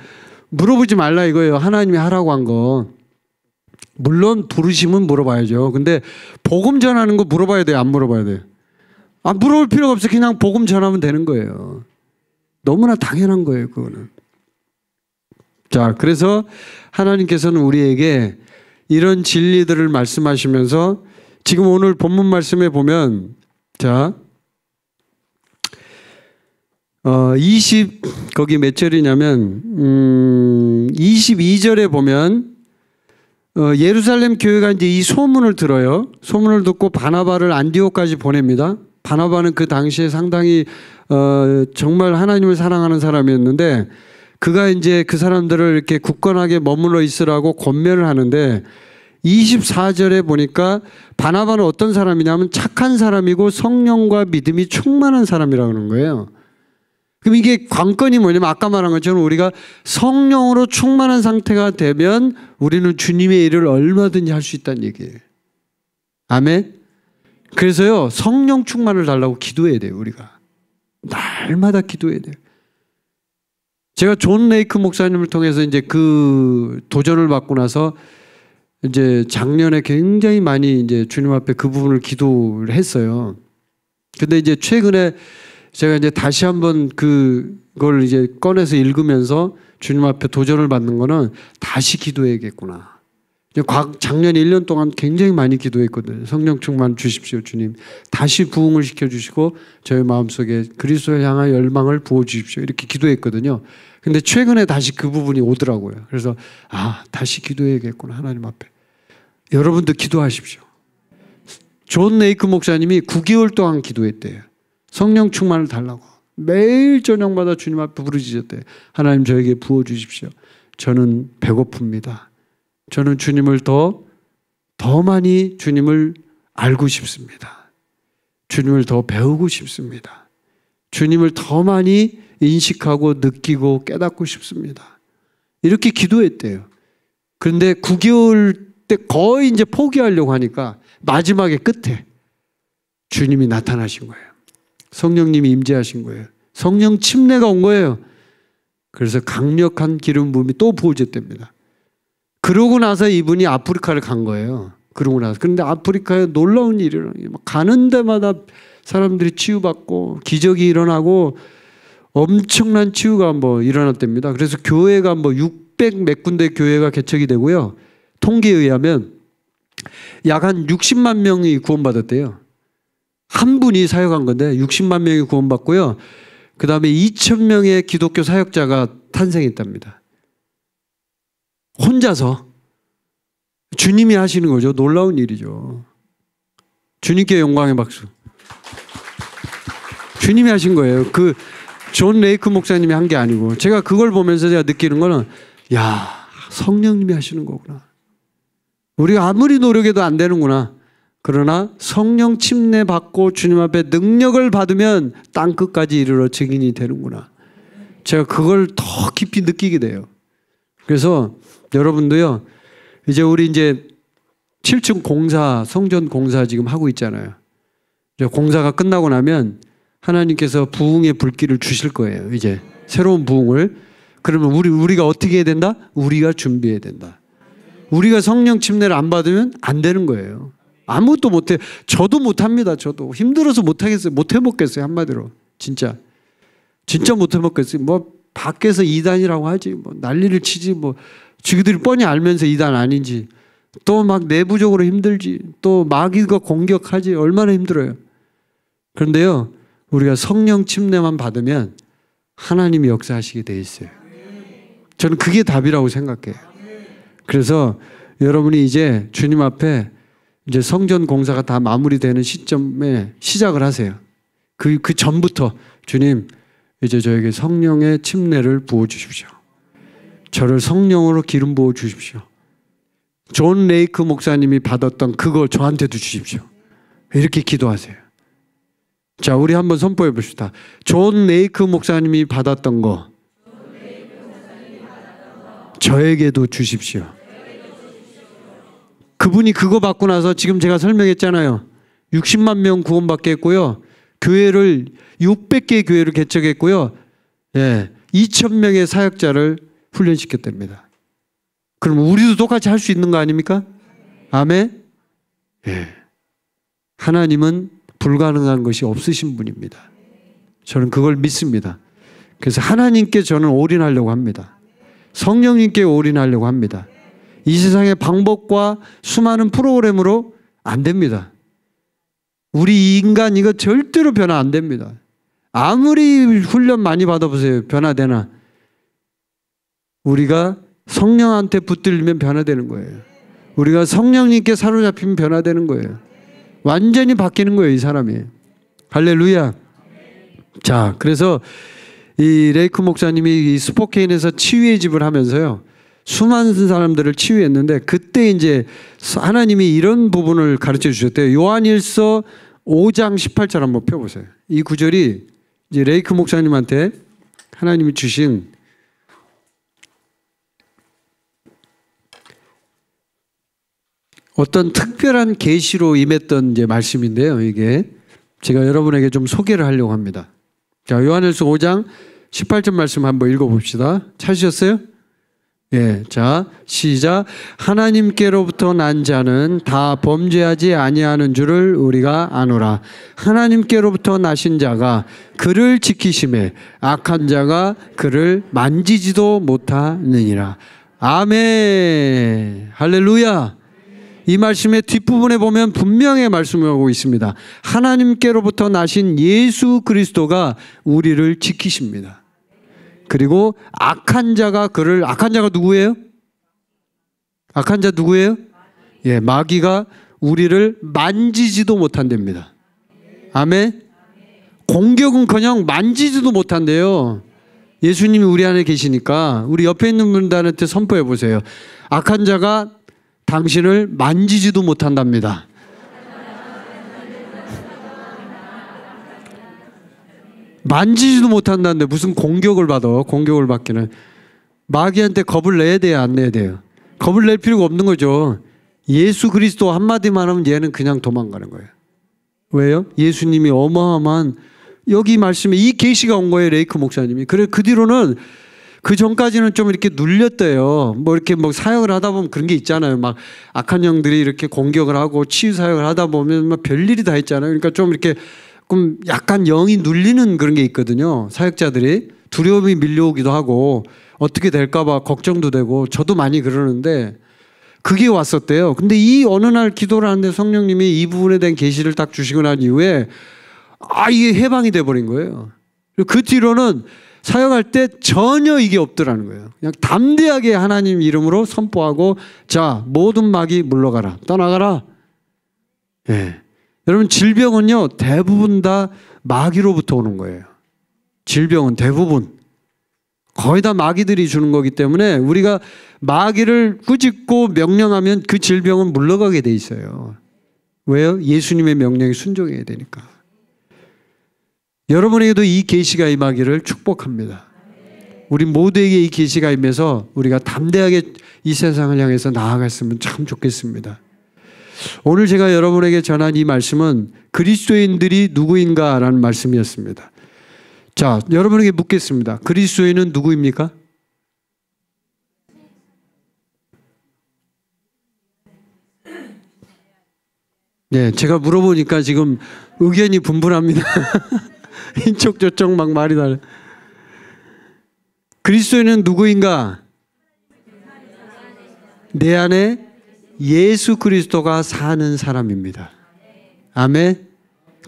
물어보지 말라 이거예요. 하나님이 하라고 한 거. 물론 부르심은 물어봐야죠. 근데 복음 전하는 거 물어봐야 돼요? 안 물어봐야 돼요? 안 아, 물어볼 필요가 없어요. 그냥 복음 전하면 되는 거예요. 너무나 당연한 거예요, 그거는. 자, 그래서 하나님께서는 우리에게 이런 진리들을 말씀하시면서 지금 오늘 본문 말씀에 보면 자, 어, 20, 거기 몇 절이냐면, 음, 22절에 보면, 어, 예루살렘 교회가 이제 이 소문을 들어요. 소문을 듣고 바나바를 안디오까지 보냅니다. 바나바는 그 당시에 상당히 어, 정말 하나님을 사랑하는 사람이었는데 그가 이제 그 사람들을 이렇게 굳건하게 머물러 있으라고 권면을 하는데 24절에 보니까 바나바는 어떤 사람이냐면 착한 사람이고 성령과 믿음이 충만한 사람이라고 그러는 거예요. 그럼 이게 관건이 뭐냐면 아까 말한 것처럼 우리가 성령으로 충만한 상태가 되면 우리는 주님의 일을 얼마든지 할 수 있다는 얘기예요. 아멘. 그래서요 성령 충만을 달라고 기도해야 돼요 우리가 날마다 기도해야 돼요. 제가 존 레이크 목사님을 통해서 이제 그 도전을 받고 나서 이제 작년에 굉장히 많이 이제 주님 앞에 그 부분을 기도를 했어요. 근데 이제 최근에 제가 이제 다시 한번 그걸 이제 꺼내서 읽으면서 주님 앞에 도전을 받는 거는 다시 기도해야겠구나. 작년 1년 동안 굉장히 많이 기도했거든요. 성령 충만 주십시오, 주님. 다시 부흥을 시켜주시고 저희 마음속에 그리스도를 향한 열망을 부어주십시오. 이렇게 기도했거든요. 근데 최근에 다시 그 부분이 오더라고요. 그래서 아, 다시 기도해야겠구나, 하나님 앞에. 여러분도 기도하십시오. 존 네이크 목사님이 9개월 동안 기도했대요. 성령 충만을 달라고 매일 저녁마다 주님 앞에 부르짖었대. 하나님 저에게 부어 주십시오. 저는 배고픕니다. 저는 주님을 더 더 많이 주님을 알고 싶습니다. 주님을 더 배우고 싶습니다. 주님을 더 많이 인식하고 느끼고 깨닫고 싶습니다. 이렇게 기도했대요. 그런데 9개월 때 거의 이제 포기하려고 하니까 마지막에 끝에 주님이 나타나신 거예요. 성령님이 임재하신 거예요. 성령 침례가 온 거예요. 그래서 강력한 기름 부음이 또 부어졌답니다. 그러고 나서 이분이 아프리카를 간 거예요. 그러고 나서. 그런데 아프리카에 놀라운 일이 막 가는 데마다 사람들이 치유받고 기적이 일어나고 엄청난 치유가 뭐 일어났답니다. 그래서 교회가 뭐 600 몇 군데 교회가 개척이 되고요. 통계에 의하면 약 한 60만 명이 구원받았대요. 한 분이 사역한 건데 60만 명이 구원받고요. 그 다음에 2천 명의 기독교 사역자가 탄생했답니다. 혼자서 주님이 하시는 거죠. 놀라운 일이죠. 주님께 영광의 박수. 주님이 하신 거예요. 그 존 레이크 목사님이 한 게 아니고 제가 그걸 보면서 제가 느끼는 거는 야 성령님이 하시는 거구나. 우리가 아무리 노력해도 안 되는구나. 그러나 성령 침례 받고 주님 앞에 능력을 받으면 땅 끝까지 이르러 증인이 되는구나. 제가 그걸 더 깊이 느끼게 돼요. 그래서 여러분도요. 이제 우리 이제 7층 공사, 성전 공사 지금 하고 있잖아요. 이제 공사가 끝나고 나면 하나님께서 부흥의 불길을 주실 거예요. 이제 새로운 부흥을 그러면 우리 우리가 어떻게 해야 된다? 우리가 준비해야 된다. 우리가 성령 침례를 안 받으면 안 되는 거예요. 아무것도 못해. 저도 못합니다. 저도 힘들어서 못하겠어요. 못 해먹겠어요. 한마디로 진짜 진짜 못 해먹겠어요. 뭐 밖에서 이단이라고 하지 뭐 난리를 치지 뭐 지그들이 뻔히 알면서 이단 아닌지 또 막 내부적으로 힘들지 또 마귀가 공격하지 얼마나 힘들어요. 그런데요 우리가 성령 침례만 받으면 하나님이 역사하시게 돼 있어요. 저는 그게 답이라고 생각해요. 그래서 여러분이 이제 주님 앞에 이제 성전 공사가 다 마무리되는 시점에 시작을 하세요. 그, 그 전부터 주님, 이제 저에게 성령의 침례를 부어 주십시오. 저를 성령으로 기름 부어 주십시오. 존 레이크 목사님이 받았던 그걸 저한테도 주십시오. 이렇게 기도하세요. 자, 우리 한번 선포해 봅시다. 존 레이크 목사님이 받았던 거, 저에게도 주십시오. 그분이 그거 받고 나서 지금 제가 설명했잖아요. 60만 명 구원받게 했고요. 교회를 600개의 교회를 개척했고요. 예. 2천 명의 사역자를 훈련시켰답니다. 그럼 우리도 똑같이 할 수 있는 거 아닙니까? 아멘. 예. 하나님은 불가능한 것이 없으신 분입니다. 저는 그걸 믿습니다. 그래서 하나님께 저는 올인하려고 합니다. 성령님께 올인하려고 합니다. 이 세상의 방법과 수많은 프로그램으로 안 됩니다. 우리 인간 이거 절대로 변화 안 됩니다. 아무리 훈련 많이 받아보세요. 변화되나. 우리가 성령한테 붙들리면 변화되는 거예요. 우리가 성령님께 사로잡히면 변화되는 거예요. 완전히 바뀌는 거예요, 이 사람이. 할렐루야. 자, 그래서 이 레이크 목사님이 이 스포케인에서 치유의 집을 하면서요. 수많은 사람들을 치유했는데 그때 이제 하나님이 이런 부분을 가르쳐 주셨대요. 요한일서 5장 18절 한번 펴보세요. 이 구절이 이제 레이크 목사님한테 하나님이 주신 어떤 특별한 계시로 임했던 이제 말씀인데요. 이게 제가 여러분에게 좀 소개를 하려고 합니다. 자, 요한일서 5장 18절 말씀 한번 읽어 봅시다. 찾으셨어요? 예, 자 시작. 하나님께로부터 난 자는 다 범죄하지 아니하는 줄을 우리가 아노라. 하나님께로부터 나신 자가 그를 지키심에 악한 자가 그를 만지지도 못하느니라. 아멘. 할렐루야. 이 말씀의 뒷부분에 보면 분명히 말씀하고 있습니다. 하나님께로부터 나신 예수 그리스도가 우리를 지키십니다. 그리고 악한 자가 그를 악한 자가 누구예요? 악한 자 누구예요? 예, 마귀가 우리를 만지지도 못한답니다. 아멘. 공격은커녕 만지지도 못한대요. 예수님이 우리 안에 계시니까 우리 옆에 있는 분들한테 선포해 보세요. 악한 자가 당신을 만지지도 못한답니다. 만지지도 못한다는데 무슨 공격을 받아 공격을 받기는 마귀한테 겁을 내야 돼요 안 내야 돼요 겁을 낼 필요가 없는 거죠 예수 그리스도 한마디만 하면 얘는 그냥 도망가는 거예요 왜요? 예수님이 어마어마한 여기 말씀에 이 계시가 온 거예요 레이크 목사님이 그래 그 뒤로는 그 전까지는 좀 이렇게 눌렸대요. 뭐 이렇게 뭐 사역을 하다 보면 그런 게 있잖아요. 막 악한 형들이 이렇게 공격을 하고 치유 사역을 하다 보면 막 별일이 다 있잖아요. 그러니까 좀 이렇게 조금 약간 영이 눌리는 그런 게 있거든요. 사역자들이 두려움이 밀려오기도 하고 어떻게 될까봐 걱정도 되고 저도 많이 그러는데 그게 왔었대요. 근데 이 어느 날 기도를 하는데 성령님이 이 부분에 대한 계시를 딱 주시고 난 이후에 아예 해방이 돼버린 거예요. 그 뒤로는 사역할 때 전혀 이게 없더라는 거예요. 그냥 담대하게 하나님 이름으로 선포하고 자 모든 막이 물러가라 떠나가라. 예. 여러분 질병은요 대부분 다 마귀로부터 오는 거예요. 질병은 대부분 거의 다 마귀들이 주는 거기 때문에 우리가 마귀를 꾸짖고 명령하면 그 질병은 물러가게 돼 있어요. 왜요? 예수님의 명령에 순종해야 되니까. 여러분에게도 이 계시가 임하기를 축복합니다. 우리 모두에게 이 계시가 임해서 우리가 담대하게 이 세상을 향해서 나아갔으면 참 좋겠습니다. 오늘 제가 여러분에게 전한 이 말씀은 그리스도인들이 누구인가라는 말씀이었습니다. 자, 여러분에게 묻겠습니다. 그리스도인은 누구입니까? 네, 제가 물어보니까 지금 의견이 분분합니다. <laughs> 인쪽 저쪽 막 말이 달 그리스도인은 누구인가? 내 안에 예수 그리스도가 사는 사람입니다. 아멘.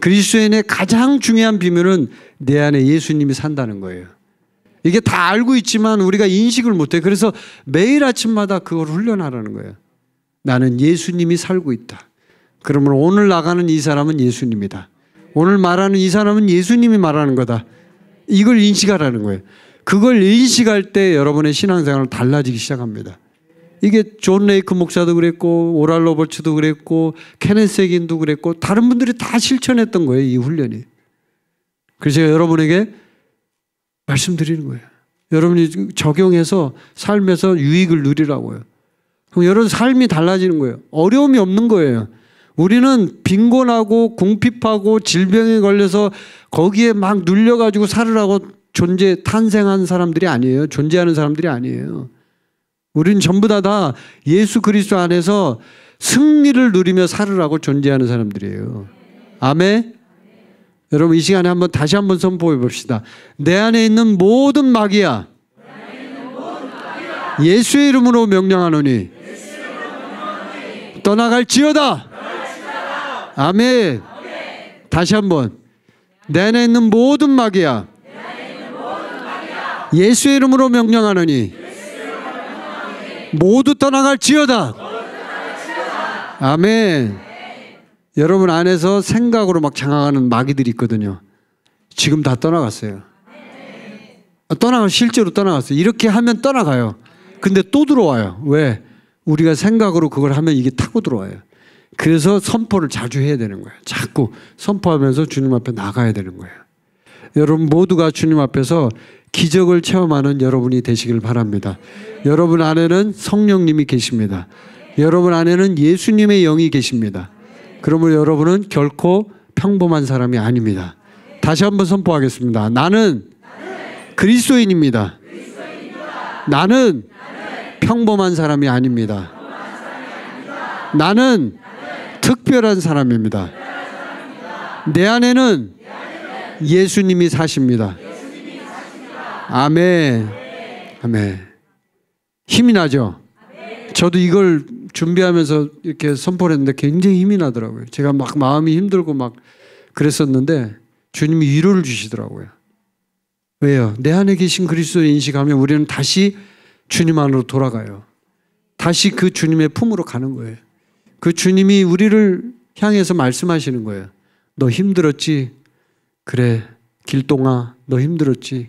그리스도인의 가장 중요한 비밀은 내 안에 예수님이 산다는 거예요. 이게 다 알고 있지만 우리가 인식을 못해. 그래서 매일 아침마다 그걸 훈련하라는 거예요. 나는 예수님이 살고 있다. 그러면 오늘 나가는 이 사람은 예수님이다. 오늘 말하는 이 사람은 예수님이 말하는 거다. 이걸 인식하라는 거예요. 그걸 인식할 때 여러분의 신앙생활은 달라지기 시작합니다. 이게 존 레이크 목사도 그랬고 오랄 로버츠도 그랬고 케네 세긴도 그랬고 다른 분들이 다 실천했던 거예요. 이 훈련이. 그래서 제가 여러분에게 말씀드리는 거예요. 여러분이 적용해서 삶에서 유익을 누리라고요. 그럼 여러분 삶이 달라지는 거예요. 어려움이 없는 거예요. 우리는 빈곤하고 궁핍하고 질병에 걸려서 거기에 막 눌려가지고 살으라고 존재 탄생한 사람들이 아니에요. 존재하는 사람들이 아니에요. 우린 전부 다, 다 예수 그리스도 안에서 승리를 누리며 살으라고 존재하는 사람들이에요. 아멘. 여러분 이 시간에 한번 다시 한번 선포해 봅시다. 내 안에 있는 모든 마귀야. 예수의 이름으로 명령하노니 떠나갈지어다. 아멘. 다시 한번 내 안에 있는 모든 마귀야. 예수의 이름으로 명령하노니 모두 떠나갈지어다. 아멘. 여러분 안에서 생각으로 막 장악하는 마귀들이 있거든요. 지금 다 떠나갔어요. 아, 떠나가 실제로 떠나갔어요. 이렇게 하면 떠나가요. 근데 또 들어와요. 왜? 우리가 생각으로 그걸 하면 이게 타고 들어와요. 그래서 선포를 자주 해야 되는 거예요. 자꾸 선포하면서 주님 앞에 나가야 되는 거예요. 여러분 모두가 주님 앞에서 기적을 체험하는 여러분이 되시길 바랍니다. 여러분 안에는 성령님이 계십니다. 여러분 안에는 예수님의 영이 계십니다. 그러므로 여러분은 결코 평범한 사람이 아닙니다. 다시 한번 선포하겠습니다. 나는 그리스도인입니다. 나는 평범한 사람이 아닙니다. 나는 특별한 사람입니다. 내 안에는 예수님이 사십니다. 아멘. 아멘. 힘이 나죠? 저도 이걸 준비하면서 이렇게 선포를 했는데 굉장히 힘이 나더라고요. 제가 막 마음이 힘들고 막 그랬었는데 주님이 위로를 주시더라고요. 왜요? 내 안에 계신 그리스도를 인식하면 우리는 다시 주님 안으로 돌아가요. 다시 그 주님의 품으로 가는 거예요. 그 주님이 우리를 향해서 말씀하시는 거예요. 너 힘들었지? 그래. 길동아, 너 힘들었지?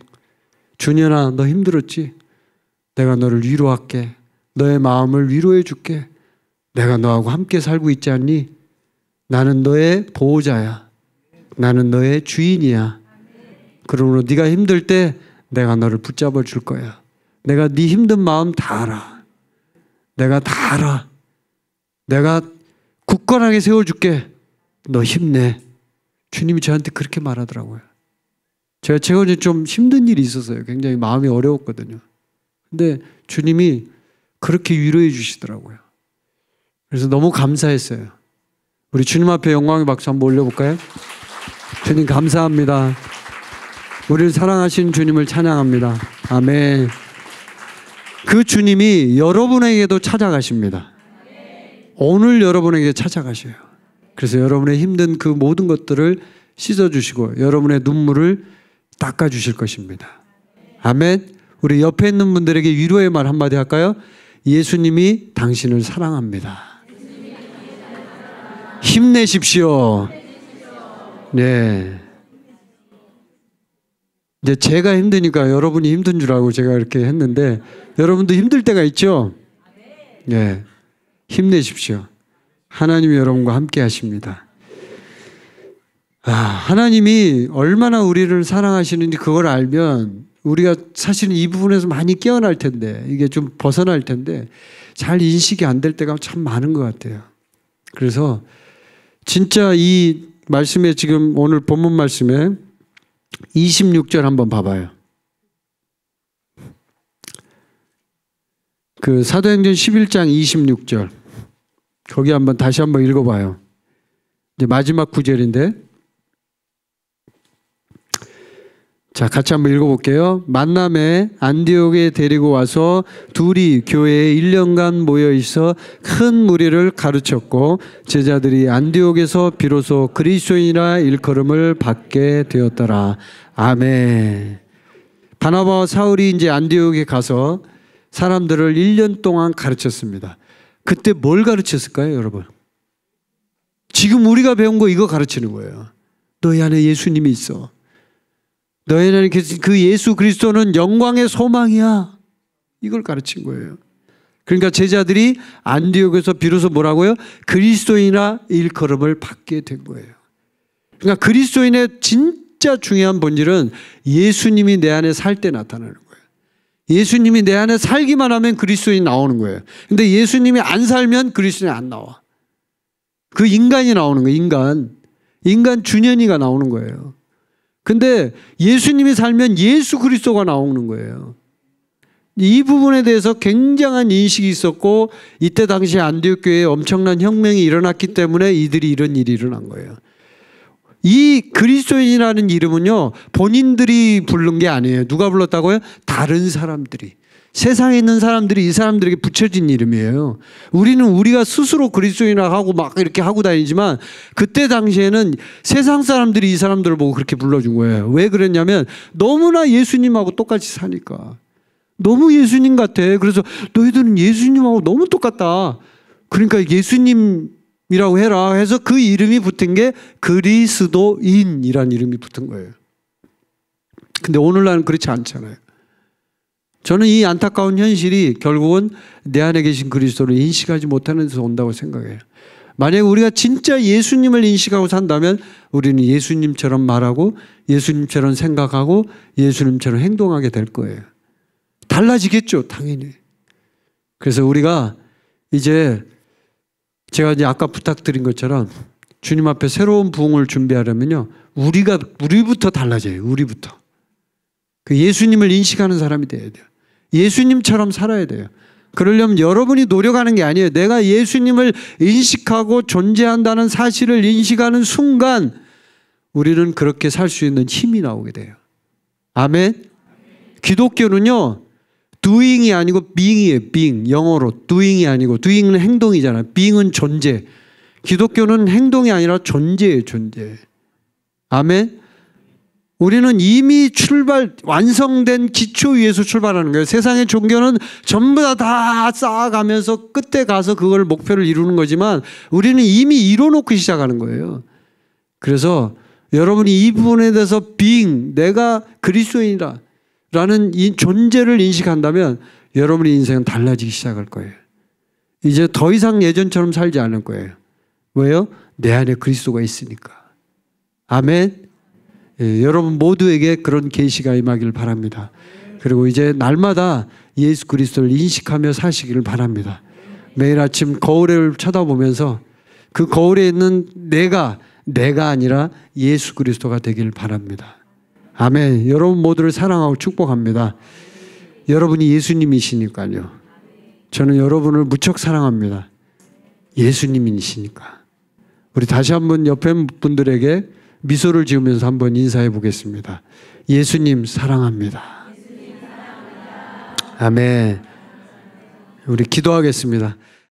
주현아너 힘들었지? 내가 너를 위로할게. 너의 마음을 위로해 줄게. 내가 너하고 함께 살고 있지 않니? 나는 너의 보호자야. 나는 너의 주인이야. 그러므로 네가 힘들 때 내가 너를 붙잡아 줄 거야. 내가 네 힘든 마음 다 알아. 내가 다 알아. 내가 굳건하게 세워줄게. 너 힘내. 주님이 저한테 그렇게 말하더라고요. 제가 최근에 좀 힘든 일이 있었어요. 굉장히 마음이 어려웠거든요. 근데 주님이 그렇게 위로해 주시더라고요. 그래서 너무 감사했어요. 우리 주님 앞에 영광의 박수 한번 올려볼까요? 주님 감사합니다. 우리를 사랑하신 주님을 찬양합니다. 아멘. 그 주님이 여러분에게도 찾아가십니다. 오늘 여러분에게 찾아가셔요. 그래서 여러분의 힘든 그 모든 것들을 씻어주시고 여러분의 눈물을 닦아주실 것입니다. 아멘. 우리 옆에 있는 분들에게 위로의 말 한마디 할까요? 예수님이 당신을 사랑합니다. 힘내십시오. 네. 이제 제가 힘드니까 여러분이 힘든 줄 알고 제가 이렇게 했는데 여러분도 힘들 때가 있죠? 네. 힘내십시오. 하나님이 여러분과 함께 하십니다. 아, 하나님이 얼마나 우리를 사랑하시는지 그걸 알면 우리가 사실은 이 부분에서 많이 깨어날 텐데 이게 좀 벗어날 텐데 잘 인식이 안 될 때가 참 많은 것 같아요. 그래서 진짜 이 말씀에 지금 오늘 본문 말씀에 26절 한번 봐봐요. 그 사도행전 11장 26절 거기 한번 다시 한번 읽어봐요. 이제 마지막 구절인데 자, 같이 한번 읽어볼게요. 만남에 안디옥에 데리고 와서 둘이 교회에 1년간 모여 있어 큰 무리를 가르쳤고 제자들이 안디옥에서 비로소 그리스도인이라 일컬음을 받게 되었더라. 아멘. 바나바와 사울이 이제 안디옥에 가서 사람들을 1년 동안 가르쳤습니다. 그때 뭘 가르쳤을까요, 여러분? 지금 우리가 배운 거 이거 가르치는 거예요. 너희 안에 예수님이 있어. 너희는 그, 그 예수 그리스도는 영광의 소망이야. 이걸 가르친 거예요. 그러니까 제자들이 안디옥에서 비로소 뭐라고요? 그리스도인이나 일컬음을 받게 된 거예요. 그러니까 그리스도인의 진짜 중요한 본질은 예수님이 내 안에 살 때 나타나는 거예요. 예수님이 내 안에 살기만 하면 그리스도인 이 나오는 거예요. 근데 예수님이 안 살면 그리스도인 안 나와. 그 인간이 나오는 거예요, 인간. 인간 주년이가 나오는 거예요. 근데 예수님이 살면 예수 그리스도가 나오는 거예요. 이 부분에 대해서 굉장한 인식이 있었고 이때 당시 안디옥 교회에 엄청난 혁명이 일어났기 때문에 이들이 이런 일이 일어난 거예요. 이 그리스도인이라는 이름은요 본인들이 부른 게 아니에요. 누가 불렀다고요? 다른 사람들이. 세상에 있는 사람들이 이 사람들에게 붙여진 이름이에요. 우리는 우리가 스스로 그리스도인이라 하고 막 이렇게 하고 다니지만 그때 당시에는 세상 사람들이 이 사람들을 보고 그렇게 불러준 거예요. 왜 그랬냐면 너무나 예수님하고 똑같이 사니까. 너무 예수님 같아. 그래서 너희들은 예수님하고 너무 똑같다. 그러니까 예수님이라고 해라 해서 그 이름이 붙은 게 그리스도인이란 이름이 붙은 거예요. 근데 오늘날은 그렇지 않잖아요. 저는 이 안타까운 현실이 결국은 내 안에 계신 그리스도를 인식하지 못하는 데서 온다고 생각해요. 만약 우리가 진짜 예수님을 인식하고 산다면 우리는 예수님처럼 말하고 예수님처럼 생각하고 예수님처럼 행동하게 될 거예요. 달라지겠죠, 당연히. 그래서 우리가 이제 제가 이제 아까 부탁드린 것처럼 주님 앞에 새로운 부흥을 준비하려면요. 우리가 우리부터 달라져요. 우리부터. 그 예수님을 인식하는 사람이 돼야 돼요. 예수님처럼 살아야 돼요. 그러려면 여러분이 노력하는 게 아니에요. 내가 예수님을 인식하고 존재한다는 사실을 인식하는 순간 우리는 그렇게 살 수 있는 힘이 나오게 돼요. 아멘. 기독교는요. doing이 아니고 being이에요. being 영어로 doing이 아니고 doing은 행동이잖아요. being은 존재. 기독교는 행동이 아니라 존재예요, 존재. 아멘. 우리는 이미 출발 완성된 기초 위에서 출발하는 거예요. 세상의 종교는 전부 다 다 쌓아가면서 끝에 가서 그걸 목표를 이루는 거지만 우리는 이미 이뤄놓고 시작하는 거예요. 그래서 여러분이 이 부분에 대해서 b 내가 그리스도인이라 라는 존재를 인식한다면 여러분의 인생은 달라지기 시작할 거예요. 이제 더 이상 예전처럼 살지 않을 거예요. 왜요? 내 안에 그리스도가 있으니까. 아멘. 예, 여러분 모두에게 그런 계시가 임하길 바랍니다. 그리고 이제 날마다 예수 그리스도를 인식하며 사시기를 바랍니다. 매일 아침 거울을 쳐다보면서 그 거울에 있는 내가 내가 아니라 예수 그리스도가 되길 바랍니다. 아멘. 여러분 모두를 사랑하고 축복합니다. 여러분이 예수님이시니까요. 저는 여러분을 무척 사랑합니다. 예수님이시니까. 우리 다시 한번 옆에 분들에게 미소를 지으면서 한번 인사해 보겠습니다. 예수님 사랑합니다. 예수님 사랑합니다. 아멘. 우리 기도하겠습니다.